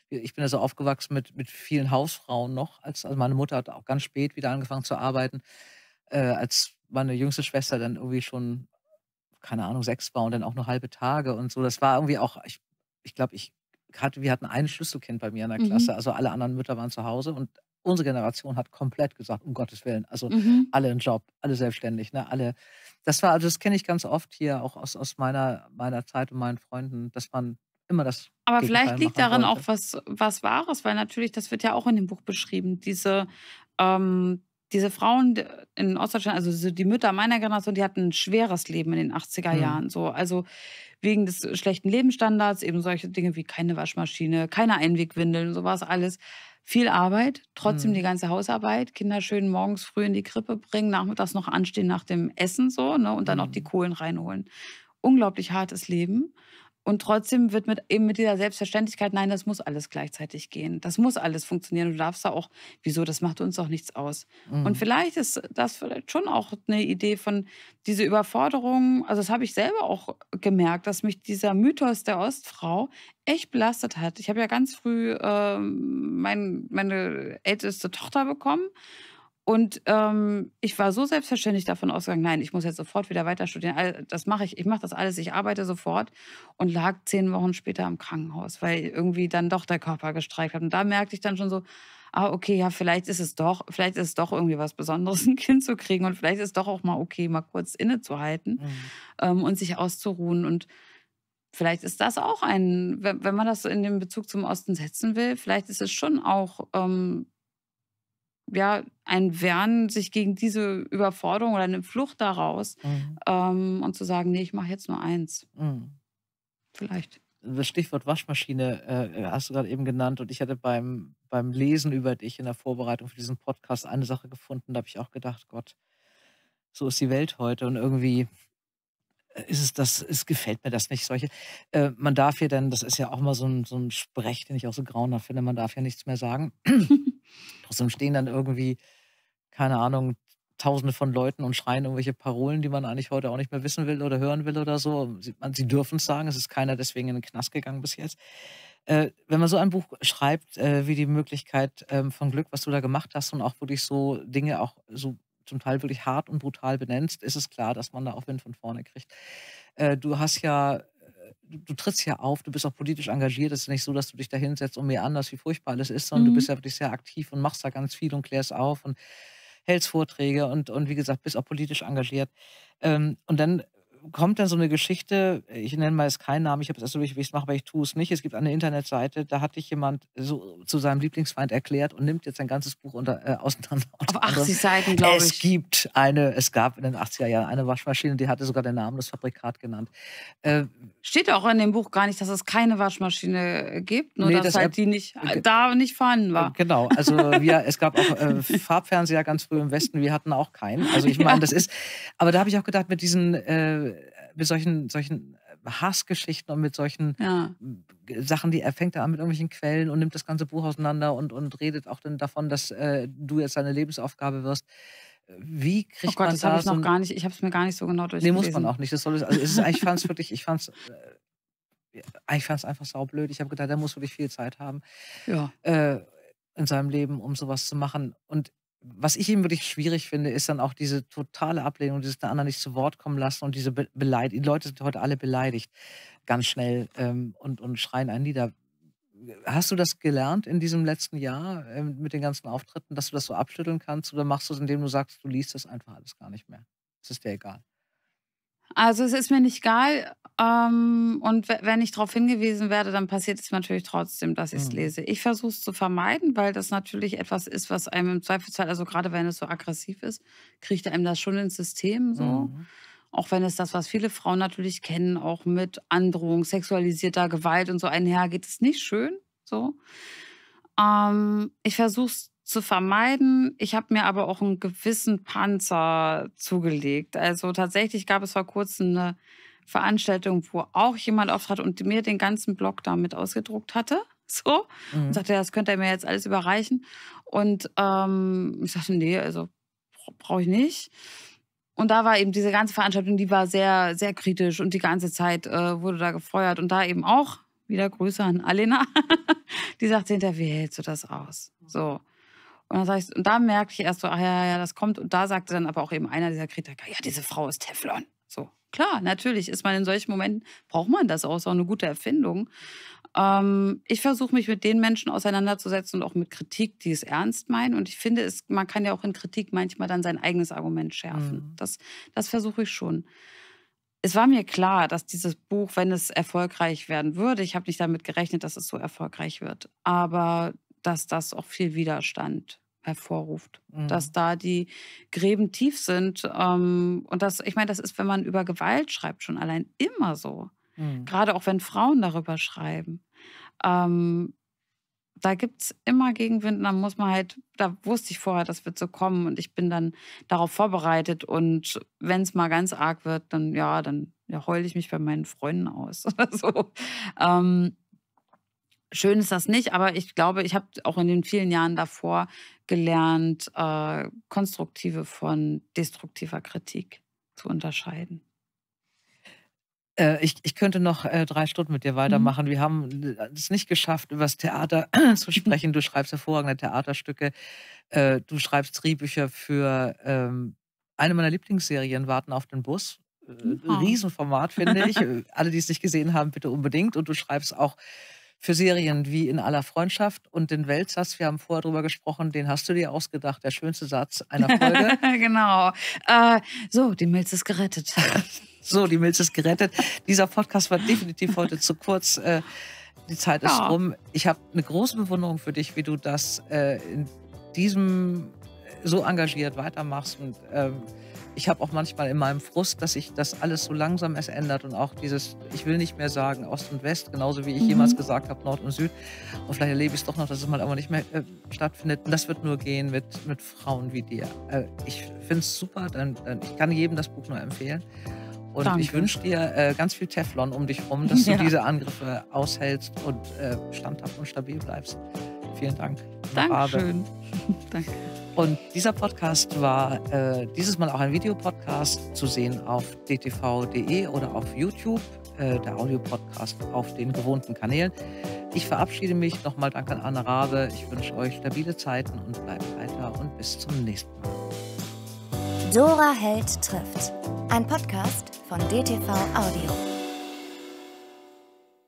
ich bin also aufgewachsen mit, mit vielen Hausfrauen noch. Als, also meine Mutter hat auch ganz spät wieder angefangen zu arbeiten, äh, als meine jüngste Schwester dann irgendwie schon, keine Ahnung, sechs war und dann auch nur halbe Tage und so. Das war irgendwie auch, ich ich, glaube, ich hatte, wir hatten ein Schlüsselkind bei mir in der mhm. Klasse, mhm. also alle anderen Mütter waren zu Hause und unsere Generation hat komplett gesagt, um Gottes Willen, also mhm. alle einen Job, alle selbstständig, ne, alle. Das war, also das kenne ich ganz oft hier auch aus, aus meiner, meiner Zeit und meinen Freunden, dass man immer das. Aber Gegenteil vielleicht liegt darin wollte. auch was, was Wahres, weil natürlich, das wird ja auch in dem Buch beschrieben, diese, ähm, diese Frauen in Ostdeutschland, also die Mütter meiner Generation, die hatten ein schweres Leben in den 80er mhm. Jahren. Mhm. So, also wegen des schlechten Lebensstandards, eben solche Dinge wie keine Waschmaschine, keine Einwegwindeln, sowas alles viel Arbeit, trotzdem mhm. die ganze Hausarbeit, Kinder schön morgens früh in die Krippe bringen, nachmittags noch anstehen nach dem Essen so ne, und dann mhm. noch die mhm. Kohlen reinholen. Unglaublich hartes Leben. Und trotzdem wird mit, eben mit dieser Selbstverständlichkeit, nein, das muss alles gleichzeitig gehen. Das muss alles funktionieren. Du darfst da auch, wieso, das macht uns auch nichts aus. Mhm. Und vielleicht ist das vielleicht schon auch eine Idee von dieser Überforderung. Also das habe ich selber auch gemerkt, dass mich dieser Mythos der Ostfrau echt belastet hat. Ich habe ja ganz früh ähm, mein, meine älteste Tochter bekommen und ähm, ich war so selbstverständlich davon ausgegangen, nein, ich muss jetzt sofort wieder weiter studieren. Das mache ich, ich mache das alles, ich arbeite sofort und lag zehn Wochen später im Krankenhaus, weil irgendwie dann doch der Körper gestreikt hat. Und da merkte ich dann schon so, ah, okay, ja, vielleicht ist es doch, vielleicht ist es doch irgendwie was Besonderes, ein Kind zu kriegen und vielleicht ist es doch auch mal okay, mal kurz innezuhalten mhm. ähm, und sich auszuruhen. Und vielleicht ist das auch ein, wenn, man das so in den Bezug zum Osten setzen will, vielleicht ist es schon auch ähm, ja, ein Wehren sich gegen diese Überforderung oder eine Flucht daraus mhm. ähm, und zu sagen, nee, ich mache jetzt nur eins. Mhm. Vielleicht. Das Stichwort Waschmaschine äh, hast du gerade eben genannt und ich hatte beim, beim Lesen über dich in der Vorbereitung für diesen Podcast eine Sache gefunden, da habe ich auch gedacht, Gott, so ist die Welt heute und irgendwie äh, ist es das, es gefällt mir das nicht. Solche, äh, man darf hier dann, das ist ja auch mal so ein, so ein Sprech, den ich auch so grauenhaft finde, man darf ja nichts mehr sagen. Trotzdem stehen dann irgendwie, keine Ahnung, Tausende von Leuten und schreien irgendwelche Parolen, die man eigentlich heute auch nicht mehr wissen will oder hören will oder so. Sie, sie dürfen es sagen, es ist keiner deswegen in den Knast gegangen bis jetzt. Äh, wenn man so ein Buch schreibt, äh, wie die Möglichkeit ähm, von Glück, was du da gemacht hast und auch wo dich so Dinge auch so zum Teil wirklich hart und brutal benennst, ist es klar, dass man da auch Wind von vorne kriegt. Äh, du hast ja äh, Du, trittst ja auf, du bist auch politisch engagiert. Es ist nicht so, dass du dich da hinsetzt und mir anders, wie furchtbar alles ist, sondern mhm. du bist mhm. ja wirklich sehr aktiv und machst da ganz viel und klärst auf und hältst Vorträge und, und wie gesagt, bist auch politisch engagiert. Ähm, und dann kommt dann so eine Geschichte, ich nenne mal es keinen Namen, ich habe es erst überlegt, wie ich es mache, aber ich tue es nicht. Es gibt eine Internetseite, da hat dich jemand so zu seinem Lieblingsfeind erklärt und nimmt jetzt sein ganzes Buch unter, äh, auseinander. Auf 80 Seiten, glaube ich. Es gibt eine, es gab in den 80er Jahren eine Waschmaschine, die hatte sogar den Namen des Fabrikat genannt. Äh, Steht auch in dem Buch gar nicht, dass es keine Waschmaschine äh, gibt, nur nee, dass das halt die nicht da nicht vorhanden war. Genau, also wir, es gab auch äh, Farbfernseher ganz früh im Westen, wir hatten auch keinen. Also ich meine, ja. das ist, aber da habe ich auch gedacht, mit diesen äh, mit solchen, solchen äh, Hassgeschichten und mit solchen ja. Äh, Sachen, die er fängt da an mit irgendwelchen Quellen und nimmt das ganze Buch auseinander und, und redet auch dann davon, dass äh, du jetzt seine Lebensaufgabe wirst. Wie kriegt oh man das? oh Gott, das? habe ich noch gar nicht, ich habe es mir gar nicht so genau durchgelesen. Nee, muss man auch nicht. Das soll, also es ist, ich fand es wirklich, ich fand es äh, ich fand's einfach saublöd. Ich habe gedacht, er muss wirklich viel Zeit haben ja. äh, in seinem Leben, um sowas zu machen. Und was ich eben wirklich schwierig finde, ist dann auch diese totale Ablehnung, dieses der anderen nicht zu Wort kommen lassen und diese Be Beleidigung. Die Leute sind heute alle beleidigt, ganz schnell ähm, und, und schreien einen nieder. Hast du das gelernt in diesem letzten Jahr ähm, mit den ganzen Auftritten, dass du das so abschütteln kannst oder machst du es, indem du sagst, du liest das einfach alles gar nicht mehr? Es ist dir egal. Also es ist mir nicht geil. Ähm, und wenn ich darauf hingewiesen werde, dann passiert es natürlich trotzdem, dass ich es mhm. lese. Ich versuche es zu vermeiden, weil das natürlich etwas ist, was einem im Zweifelsfall, also gerade wenn es so aggressiv ist, kriegt einem das schon ins System so. Mhm. Auch wenn es das, was viele Frauen natürlich kennen, auch mit Androhung, sexualisierter Gewalt und so einher, geht es nicht schön. So. Ähm, ich versuche es zu vermeiden. Ich habe mir aber auch einen gewissen Panzer zugelegt. Also tatsächlich gab es vor kurzem eine Veranstaltung, wo auch jemand auftrat und mir den ganzen Blog damit ausgedruckt hatte. So. Mhm. Und sagte, das könnte er mir jetzt alles überreichen. Und ähm, ich sagte, nee, also brauche ich nicht. Und da war eben diese ganze Veranstaltung, die war sehr, sehr kritisch und die ganze Zeit äh, wurde da gefeuert. Und da eben auch wieder Grüße an Alena. die sagte hinterher, wie hältst du das aus? So. Und dann sag ich, und da merke ich erst so, ach ja, ja, das kommt. Und da sagte dann aber auch eben einer dieser Kritiker, ja, diese Frau ist Teflon. So, klar, natürlich ist man in solchen Momenten, braucht man das auch, ist auch eine gute Erfindung. Ähm, ich versuche mich mit den Menschen auseinanderzusetzen und auch mit Kritik, die es ernst meinen. Und ich finde, es, man kann ja auch in Kritik manchmal dann sein eigenes Argument schärfen. Mhm. Das, das versuche ich schon. Es war mir klar, dass dieses Buch, wenn es erfolgreich werden würde, ich habe nicht damit gerechnet, dass es so erfolgreich wird, aber dass das auch viel Widerstand hervorruft, mhm. dass da die Gräben tief sind. Ähm, und das, ich meine, das ist, wenn man über Gewalt schreibt, schon allein immer so. Mhm. Gerade auch wenn Frauen darüber schreiben. Ähm, da gibt es immer Gegenwind. Und muss man halt, da wusste ich vorher, das wird so kommen und ich bin dann darauf vorbereitet. Und wenn es mal ganz arg wird, dann ja, dann ja, heule ich mich bei meinen Freunden aus oder so. Ähm, schön ist das nicht, aber ich glaube, ich habe auch in den vielen Jahren davor gelernt, äh, konstruktive von destruktiver Kritik zu unterscheiden. Äh, ich, ich könnte noch äh, drei Stunden mit dir mhm. weitermachen. Wir haben äh, es nicht geschafft, über das Theater zu sprechen. Du schreibst hervorragende Theaterstücke. du schreibst Drehbücher für ähm, eine meiner Lieblingsserien, Warten auf den Bus. Ah. Riesenformat, finde ich. Alle, die es nicht gesehen haben, bitte unbedingt. Und du schreibst auch für Serien wie In aller Freundschaft und den Weltsatz, wir haben vorher drüber gesprochen, den hast du dir ausgedacht, der schönste Satz einer Folge. genau. Äh, so, die Milz ist gerettet. so, die Milz ist gerettet. Dieser Podcast war definitiv heute zu kurz. Äh, die Zeit ist ja. rum. Ich habe eine große Bewunderung für dich, wie du das äh, in diesem äh, so engagiert weitermachst und ähm, ich habe auch manchmal in meinem Frust, dass sich das alles so langsam es ändert und auch dieses, ich will nicht mehr sagen Ost und West, genauso wie ich mhm. jemals gesagt habe Nord und Süd. Und vielleicht erlebe ich es doch noch, dass es mal aber nicht mehr äh, stattfindet. Und das wird nur gehen mit, mit Frauen wie dir. Äh, ich finde es super, dann, dann, ich kann jedem das Buch nur empfehlen. Und Danke. ich wünsche dir äh, ganz viel Teflon um dich rum, dass ja. du diese Angriffe aushältst und äh, standhaft und stabil bleibst. Vielen Dank. Dankeschön. Danke. Und dieser Podcast war äh, dieses Mal auch ein Videopodcast zu sehen auf dtv.de oder auf YouTube, äh, der Audiopodcast auf den gewohnten Kanälen. Ich verabschiede mich. Nochmal Dank an Anne Rabe. Ich wünsche euch stabile Zeiten und bleibt weiter und bis zum nächsten Mal. Dora Held trifft. Ein Podcast von DTV Audio.